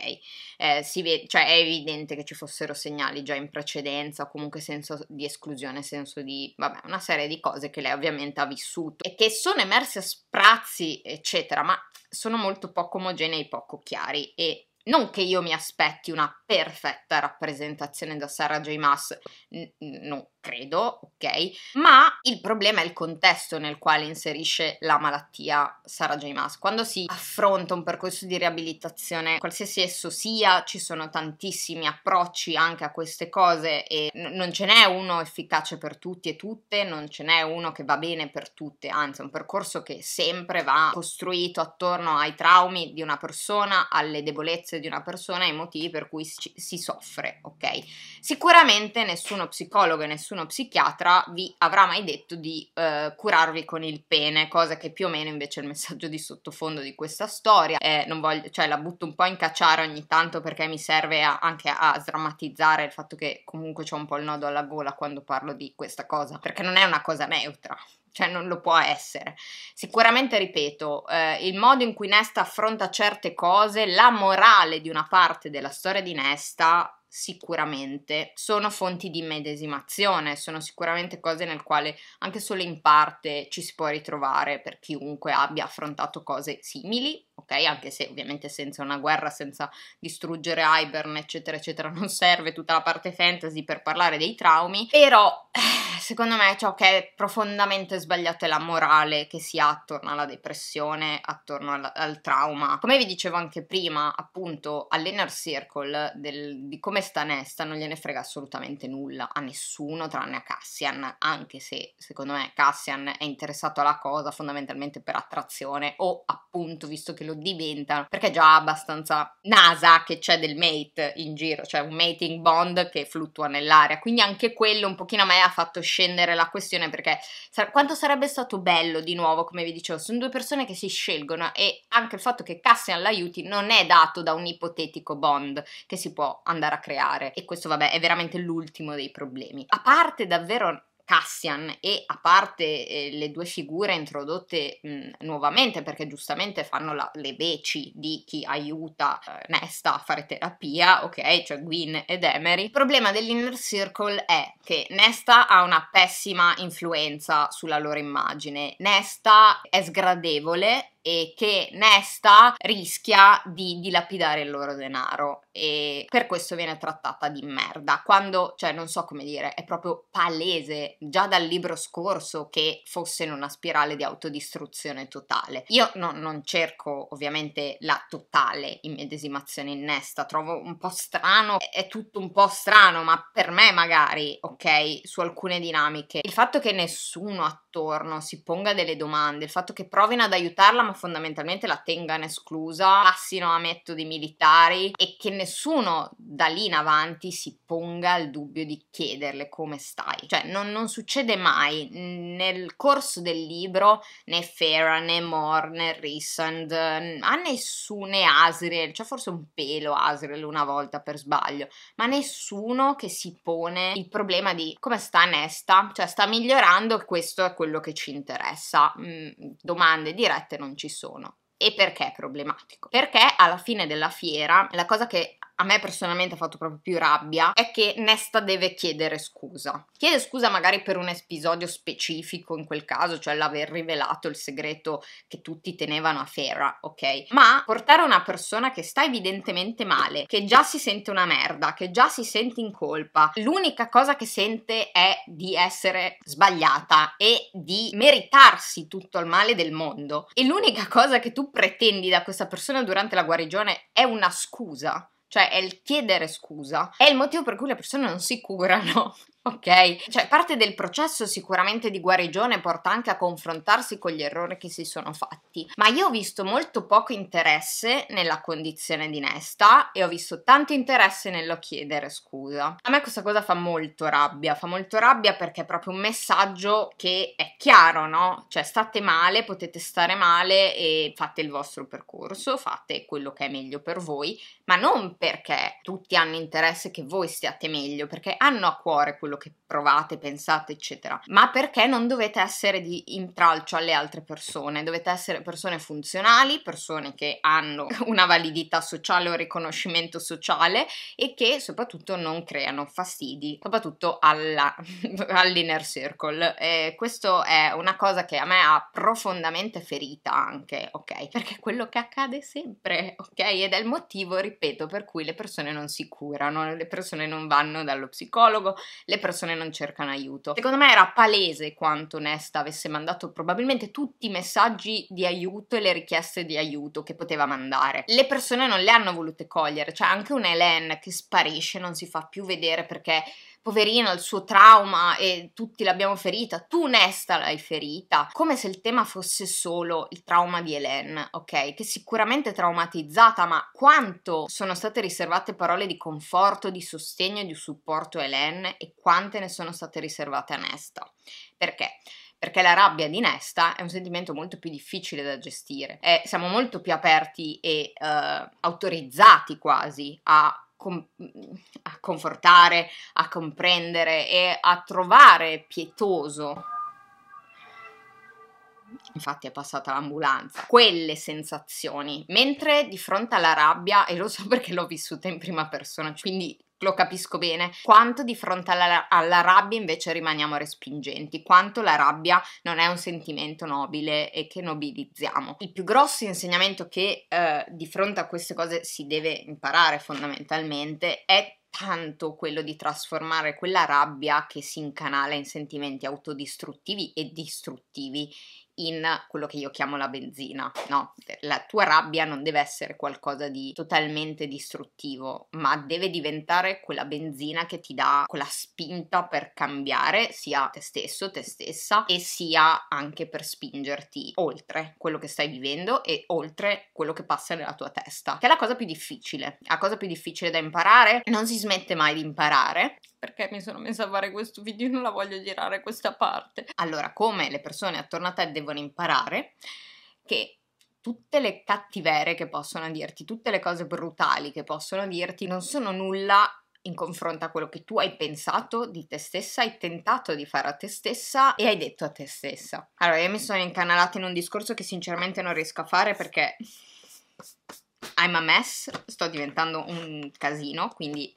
Eh, vede, cioè è evidente che ci fossero segnali già in precedenza o comunque senso di esclusione, senso di vabbè, una serie di cose che lei ovviamente ha vissuto e che sono emerse a sprazzi, eccetera, ma sono molto poco omogenei, poco chiari e non che io mi aspetti una perfetta rappresentazione da Sarah J. Maas, n- n- credo, ok? Ma il problema è il contesto nel quale inserisce la malattia Sara J. Maas. Quando si affronta un percorso di riabilitazione, qualsiasi esso sia, ci sono tantissimi approcci anche a queste cose e n- non ce n'è uno efficace per tutti e tutte, non ce n'è uno che va bene per tutte, anzi è un percorso che sempre va costruito attorno ai traumi di una persona, alle debolezze di una persona, ai motivi per cui si, si soffre, ok? Sicuramente nessuno psicologo e nessuno nessuno psichiatra vi avrà mai detto di eh, curarvi con il pene, cosa che più o meno invece è il messaggio di sottofondo di questa storia. Eh, voglio, cioè, la butto un po' in cacciare ogni tanto perché mi serve a, anche a sdrammatizzare il fatto che comunque c'è un po' il nodo alla gola quando parlo di questa cosa, perché non è una cosa neutra cioè non lo può essere. Sicuramente, ripeto, eh, il modo in cui Nesta affronta certe cose, la morale di una parte della storia di Nesta sicuramente sono fonti di medesimazione, sono sicuramente cose nel quale anche solo in parte ci si può ritrovare per chiunque abbia affrontato cose simili, ok? Anche se ovviamente senza una guerra, senza distruggere Ibern, eccetera, eccetera, non serve tutta la parte fantasy per parlare dei traumi, però secondo me ciò che è profondamente sbagliato è la morale che si ha attorno alla depressione, attorno al, al trauma. Come vi dicevo anche prima, appunto, all'inner circle del, di come sta Nesta non gliene frega assolutamente nulla a nessuno tranne a Cassian, anche se secondo me Cassian è interessato alla cosa fondamentalmente per attrazione o appunto visto che lo diventa, perché è già abbastanza nasa che c'è del mate in giro, cioè un mating bond che fluttua nell'aria, quindi anche quello un pochino a me ha fatto scendere la questione perché sa- quanto sarebbe stato bello di nuovo, come vi dicevo, sono due persone che si scelgono e anche il fatto che Cassian l'aiuti non è dato da un ipotetico bond che si può andare a creare e questo vabbè è veramente l'ultimo dei problemi. A parte davvero Cassian e a parte eh, le due figure introdotte mh, nuovamente perché giustamente fanno la, le veci di chi aiuta eh, Nesta a fare terapia, ok, cioè Gwyn ed Emery, il problema dell'Inner Circle è che Nesta ha una pessima influenza sulla loro immagine, Nesta è sgradevole e che Nesta rischia di dilapidare il loro denaro e per questo viene trattata di merda, quando, cioè non so come dire, è proprio palese già dal libro scorso che fosse in una spirale di autodistruzione totale. Io no, non cerco ovviamente la totale immedesimazione in Nesta, trovo un po' strano, è tutto un po' strano, ma per me magari, ok, su alcune dinamiche, il fatto che nessuno attorno si ponga delle domande, il fatto che provino ad aiutarla ma fondamentalmente la tengano esclusa, passino a metodi militari e che nessuno da lì in avanti si ponga il dubbio di chiederle come stai. Cioè non, non succede mai nel corso del libro né Fera né Mor né Rissand, a nessuno né Asriel, cioè forse un pelo Asriel una volta per sbaglio, ma nessuno che si pone il problema di come sta Nesta, cioè sta migliorando e questo è quello che ci interessa. Mm, domande dirette non ci sono. E perché è problematico? Perché alla fine della fiera la cosa che a me personalmente ha fatto proprio più rabbia, è che Nesta deve chiedere scusa. Chiede scusa magari per un episodio specifico in quel caso, cioè l'aver rivelato il segreto che tutti tenevano a Ferra, ok? Ma portare una persona che sta evidentemente male, che già si sente una merda, che già si sente in colpa, l'unica cosa che sente è di essere sbagliata e di meritarsi tutto il male del mondo. E l'unica cosa che tu pretendi da questa persona durante la guarigione è una scusa cioè è il chiedere scusa, è il motivo per cui le persone non si curano ok? Cioè, parte del processo sicuramente di guarigione porta anche a confrontarsi con gli errori che si sono fatti, ma io ho visto molto poco interesse nella condizione di Nesta e ho visto tanto interesse nello chiedere scusa. A me questa cosa fa molto rabbia, fa molto rabbia perché è proprio un messaggio che è chiaro, no? Cioè, state male, potete stare male e fate il vostro percorso, fate quello che è meglio per voi, ma non perché tutti hanno interesse che voi stiate meglio, perché hanno a cuore quello che provate, pensate, eccetera, ma perché non dovete essere di intralcio alle altre persone, dovete essere persone funzionali, persone che hanno una validità sociale o riconoscimento sociale e che soprattutto non creano fastidi, soprattutto alla, all'inner circle. E questo è una cosa che a me ha profondamente ferita anche, ok? Perché è quello che accade sempre, ok? Ed è il motivo, ripeto, per cui le persone non si curano, le persone non vanno dallo psicologo, le persone non cercano aiuto. Secondo me era palese quanto Nesta avesse mandato probabilmente tutti i messaggi di aiuto e le richieste di aiuto che poteva mandare. Le persone non le hanno volute cogliere, cioè anche un Helen che sparisce, non si fa più vedere perché poverina, il suo trauma e tutti l'abbiamo ferita, tu Nesta l'hai ferita, come se il tema fosse solo il trauma di Hélène, ok? Che sicuramente è traumatizzata, ma quanto sono state riservate parole di conforto, di sostegno e di supporto a Hélène e quante ne sono state riservate a Nesta? Perché? perché la rabbia di Nesta è un sentimento molto più difficile da gestire. E eh, siamo molto più aperti e eh, autorizzati quasi a com- a confortare, a comprendere e a trovare pietoso. Infatti è passata l'ambulanza. Quelle sensazioni. Mentre di fronte alla rabbia, e lo so perché l'ho vissuta in prima persona, quindi lo capisco bene, quanto di fronte alla, alla, rabbia invece rimaniamo respingenti, quanto la rabbia non è un sentimento nobile e che nobilizziamo. Il più grosso insegnamento che eh, di fronte a queste cose si deve imparare fondamentalmente è tanto quello di trasformare quella rabbia che si incanala in sentimenti autodistruttivi e distruttivi in quello che io chiamo la benzina, no? La tua rabbia non deve essere qualcosa di totalmente distruttivo, ma deve diventare quella benzina che ti dà quella spinta per cambiare sia te stesso, te stessa e sia anche per spingerti oltre quello che stai vivendo e oltre quello che passa nella tua testa, che è la cosa più difficile. La cosa più difficile da imparare non si smette mai di imparare, perché mi sono messa a fare questo video non la voglio girare questa parte. Allora, come le persone attorno a te devono devono imparare che tutte le cattivere che possono dirti, tutte le cose brutali che possono dirti non sono nulla in confronto a quello che tu hai pensato di te stessa, hai tentato di fare a te stessa e hai detto a te stessa. Allora, io mi sono incanalata in un discorso che sinceramente non riesco a fare perché I'm a mess, sto diventando un casino, quindi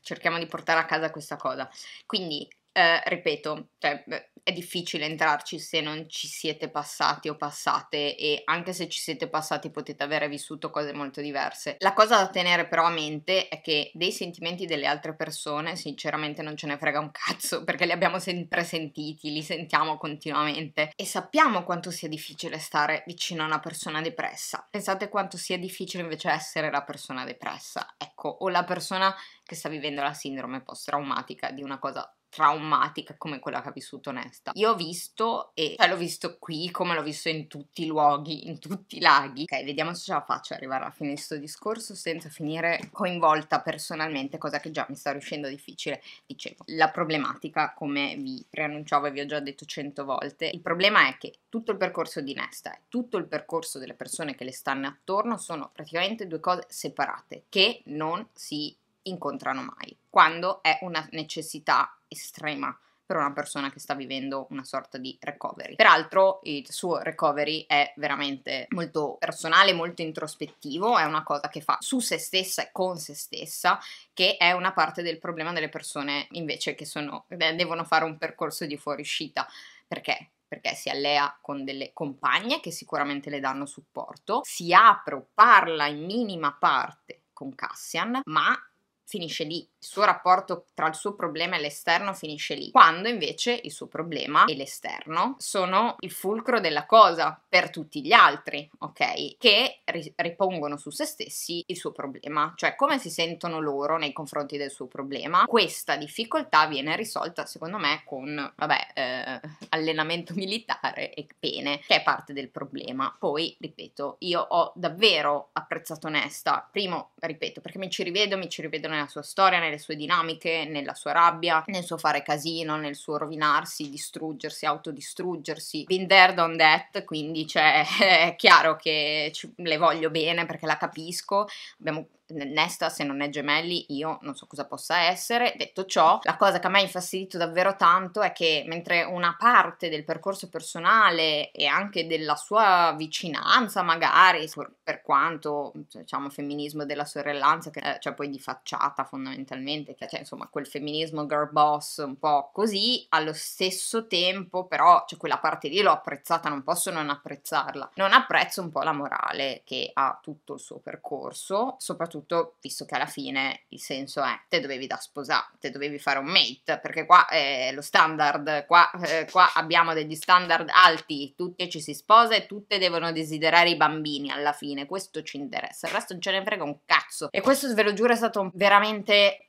cerchiamo di portare a casa questa cosa. Quindi eh, ripeto, cioè, è difficile entrarci se non ci siete passati o passate e anche se ci siete passati potete avere vissuto cose molto diverse. La cosa da tenere però a mente è che dei sentimenti delle altre persone sinceramente non ce ne frega un cazzo perché li abbiamo sempre sentiti, li sentiamo continuamente e sappiamo quanto sia difficile stare vicino a una persona depressa. Pensate quanto sia difficile invece essere la persona depressa, ecco, o la persona che sta vivendo la sindrome post-traumatica di una cosa traumatica come quella che ha vissuto Nesta. Io ho visto, e cioè l'ho visto qui come l'ho visto in tutti i luoghi, in tutti i laghi. Ok, vediamo se ce la faccio arrivare alla fine di questo discorso senza finire coinvolta personalmente, cosa che già mi sta riuscendo difficile. Dicevo, la problematica, come vi preannunciavo e vi ho già detto cento volte, il problema è che tutto il percorso di Nesta e tutto il percorso delle persone che le stanno attorno sono praticamente due cose separate che non si incontrano mai, quando è una necessità estrema per una persona che sta vivendo una sorta di recovery. Peraltro il suo recovery è veramente molto personale, molto introspettivo, è una cosa che fa su se stessa e con se stessa, che è una parte del problema delle persone invece che sono, eh, devono fare un percorso di fuoriuscita. Perché? perché si allea con delle compagne che sicuramente le danno supporto, si apre o parla in minima parte con Cassian, ma finisce lì suo rapporto tra il suo problema e l'esterno finisce lì, quando invece il suo problema e l'esterno sono il fulcro della cosa per tutti gli altri, ok? Che ripongono su se stessi il suo problema, cioè come si sentono loro nei confronti del suo problema. Questa difficoltà viene risolta secondo me con, vabbè, eh, allenamento militare e pene, che è parte del problema. Poi, ripeto, io ho davvero apprezzato Nesta, primo, ripeto, perché mi ci rivedo, mi ci rivedo nella sua storia, nelle nelle sue dinamiche, nella sua rabbia, nel suo fare casino, nel suo rovinarsi, distruggersi, autodistruggersi. Been there, done that, quindi cioè, è chiaro che le voglio bene perché la capisco. Abbiamo Nesta se non è gemelli io non so cosa possa essere. Detto ciò, la cosa che a me ha infastidito davvero tanto è che mentre una parte del percorso personale e anche della sua vicinanza magari, per quanto diciamo femminismo della sorellanza, che c'è eh, cioè poi di facciata fondamentalmente, che c'è cioè, insomma quel femminismo girl boss un po' così, allo stesso tempo però cioè, quella parte lì l'ho apprezzata, non posso non apprezzarla. Non apprezzo un po' la morale che ha tutto il suo percorso, soprattutto soprattutto visto che alla fine il senso è te dovevi da sposare, te dovevi fare un mate, perché qua è eh, lo standard, qua, eh, qua abbiamo degli standard alti, tutte ci si sposa e tutte devono desiderare i bambini alla fine, questo ci interessa, il resto non ce ne frega un cazzo. E questo ve lo giuro è stato veramente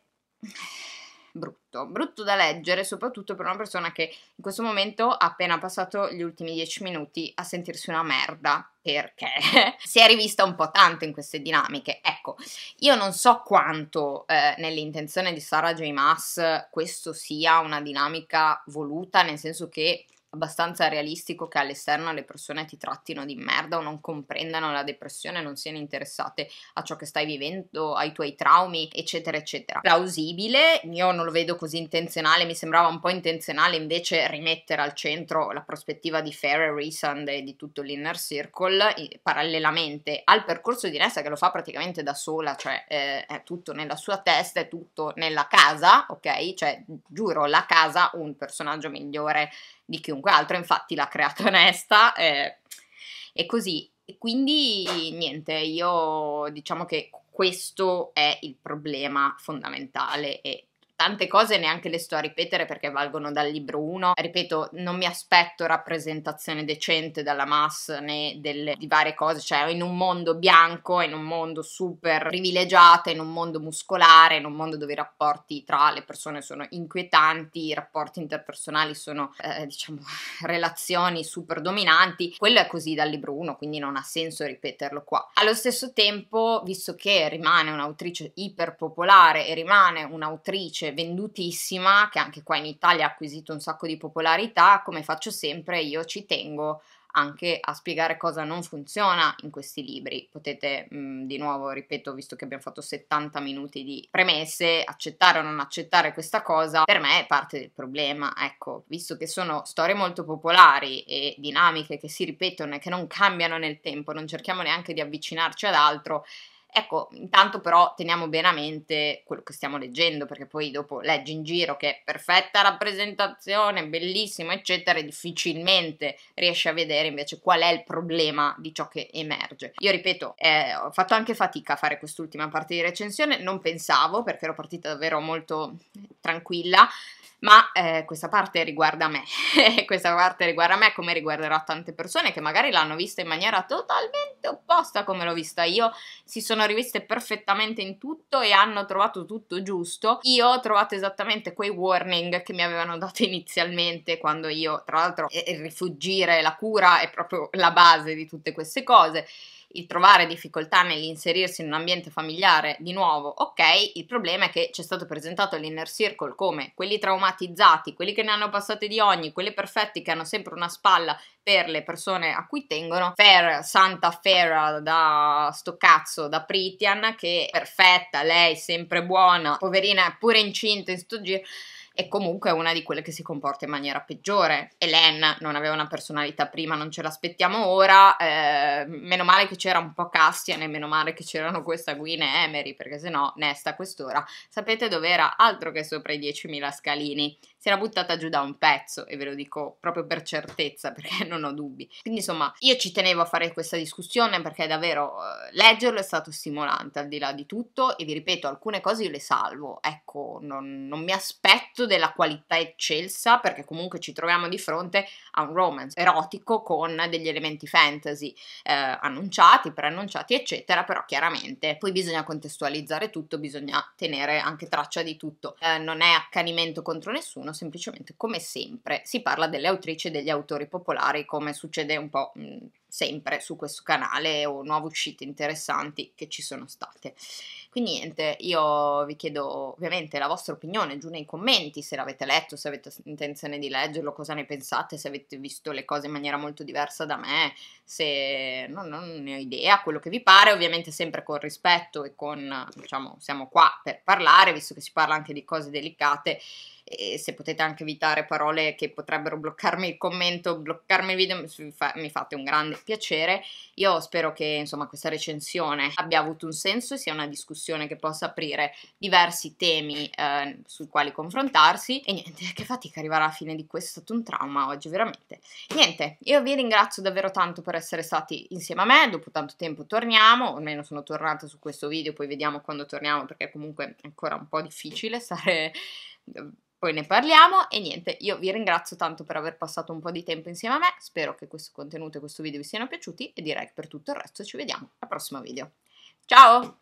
brutto, brutto da leggere soprattutto per una persona che in questo momento ha appena passato gli ultimi dieci minuti a sentirsi una merda perché si è rivista un po' tanto in queste dinamiche. Ecco, io non so quanto eh, nell'intenzione di Sara J. Maas questo sia una dinamica voluta, nel senso che abbastanza realistico che all'esterno le persone ti trattino di merda o non comprendano la depressione, non siano interessate a ciò che stai vivendo, ai tuoi traumi, eccetera, eccetera. Plausibile, io non lo vedo così intenzionale, mi sembrava un po' intenzionale invece rimettere al centro la prospettiva di Ferrer Reesand e di tutto l'inner circle parallelamente al percorso di Nessa che lo fa praticamente da sola, cioè eh, è tutto nella sua testa, è tutto nella casa, ok? Cioè giuro, la casa un personaggio migliore di chiunque altro, infatti l'ha creata onesta eh, e così. quindi niente, io diciamo che questo è il problema fondamentale e tante cose neanche le sto a ripetere perché valgono dal libro 1. Ripeto, non mi aspetto rappresentazione decente dalla massa né delle, di varie cose, cioè in un mondo bianco, in un mondo super privilegiato, in un mondo muscolare, in un mondo dove i rapporti tra le persone sono inquietanti, i rapporti interpersonali sono, eh, diciamo, relazioni super dominanti. Quello è così dal libro 1, quindi non ha senso ripeterlo qua. Allo stesso tempo, visto che rimane un'autrice iper popolare e rimane un'autrice specie cioè, vendutissima, che anche qua in Italia ha acquisito un sacco di popolarità, come faccio sempre io ci tengo anche a spiegare cosa non funziona in questi libri. Potete mh, mm, di nuovo, ripeto, visto che abbiamo fatto 70 minuti di premesse, accettare o non accettare questa cosa, per me è parte del problema. Ecco, visto che sono storie molto popolari e dinamiche che si ripetono e che non cambiano nel tempo, non cerchiamo neanche di avvicinarci ad altro, Ecco, intanto però teniamo bene a mente quello che stiamo leggendo, perché poi dopo leggi in giro che è perfetta rappresentazione, bellissimo, eccetera, e difficilmente riesci a vedere invece qual è il problema di ciò che emerge. Io ripeto, eh, ho fatto anche fatica a fare quest'ultima parte di recensione, non pensavo, perché ero partita davvero molto tranquilla, ma eh, questa parte riguarda me, questa parte riguarda me come riguarderà tante persone che magari l'hanno vista in maniera totalmente opposta come l'ho vista io, si sono riviste perfettamente in tutto e hanno trovato tutto giusto, io ho trovato esattamente quei warning che mi avevano dato inizialmente quando io tra l'altro il rifugire, la cura è proprio la base di tutte queste cose il trovare difficoltà nell'inserirsi in un ambiente familiare di nuovo, ok, il problema è che ci è stato presentato all'inner circle come quelli traumatizzati, quelli che ne hanno passate di ogni, quelli perfetti che hanno sempre una spalla per le persone a cui tengono, per Santa Fera da sto cazzo, da Pritian, che è perfetta, lei sempre buona, poverina, pure incinta in sto giro è comunque una di quelle che si comporta in maniera peggiore. Helen non aveva una personalità prima, non ce l'aspettiamo ora, eh, meno male che c'era un po' Cassian e meno male che c'erano questa Gwyn e Emery, perché se no Nesta quest'ora sapete dove era altro che sopra i 10.000 scalini, si era buttata giù da un pezzo e ve lo dico proprio per certezza perché non ho dubbi. Quindi insomma io ci tenevo a fare questa discussione perché davvero eh, leggerlo è stato stimolante al di là di tutto e vi ripeto alcune cose io le salvo, ecco non, non mi aspetto della qualità eccelsa, perché comunque ci troviamo di fronte a un romance erotico con degli elementi fantasy eh, annunciati, preannunciati, eccetera, però chiaramente poi bisogna contestualizzare tutto, bisogna tenere anche traccia di tutto. Eh, non è accanimento contro nessuno, semplicemente come sempre si parla delle autrici e degli autori popolari, come succede un po'. Mh, mm, sempre su questo canale o nuove uscite interessanti che ci sono state. Quindi niente, io vi chiedo ovviamente la vostra opinione giù nei commenti, se l'avete letto, se avete intenzione di leggerlo, cosa ne pensate, se avete visto le cose in maniera molto diversa da me, se non, non ne ho idea, quello che vi pare, ovviamente sempre con rispetto e con, diciamo, siamo qua per parlare, visto che si parla anche di cose delicate e se potete anche evitare parole che potrebbero bloccarmi il commento, bloccarmi il video, mi fate un grande piacere. Io spero che insomma questa recensione abbia avuto un senso e sia una discussione che possa aprire diversi temi eh, sui quali confrontarsi e niente, che fatica arrivare alla fine di questo è stato un trauma oggi veramente. Niente, io vi ringrazio davvero tanto per essere stati insieme a me, dopo tanto tempo torniamo, almeno sono tornata su questo video, poi vediamo quando torniamo perché comunque è ancora un po' difficile stare poi ne parliamo e niente, io vi ringrazio tanto per aver passato un po' di tempo insieme a me, spero che questo contenuto e questo video vi siano piaciuti e direi che per tutto il resto ci vediamo al prossimo video. Ciao!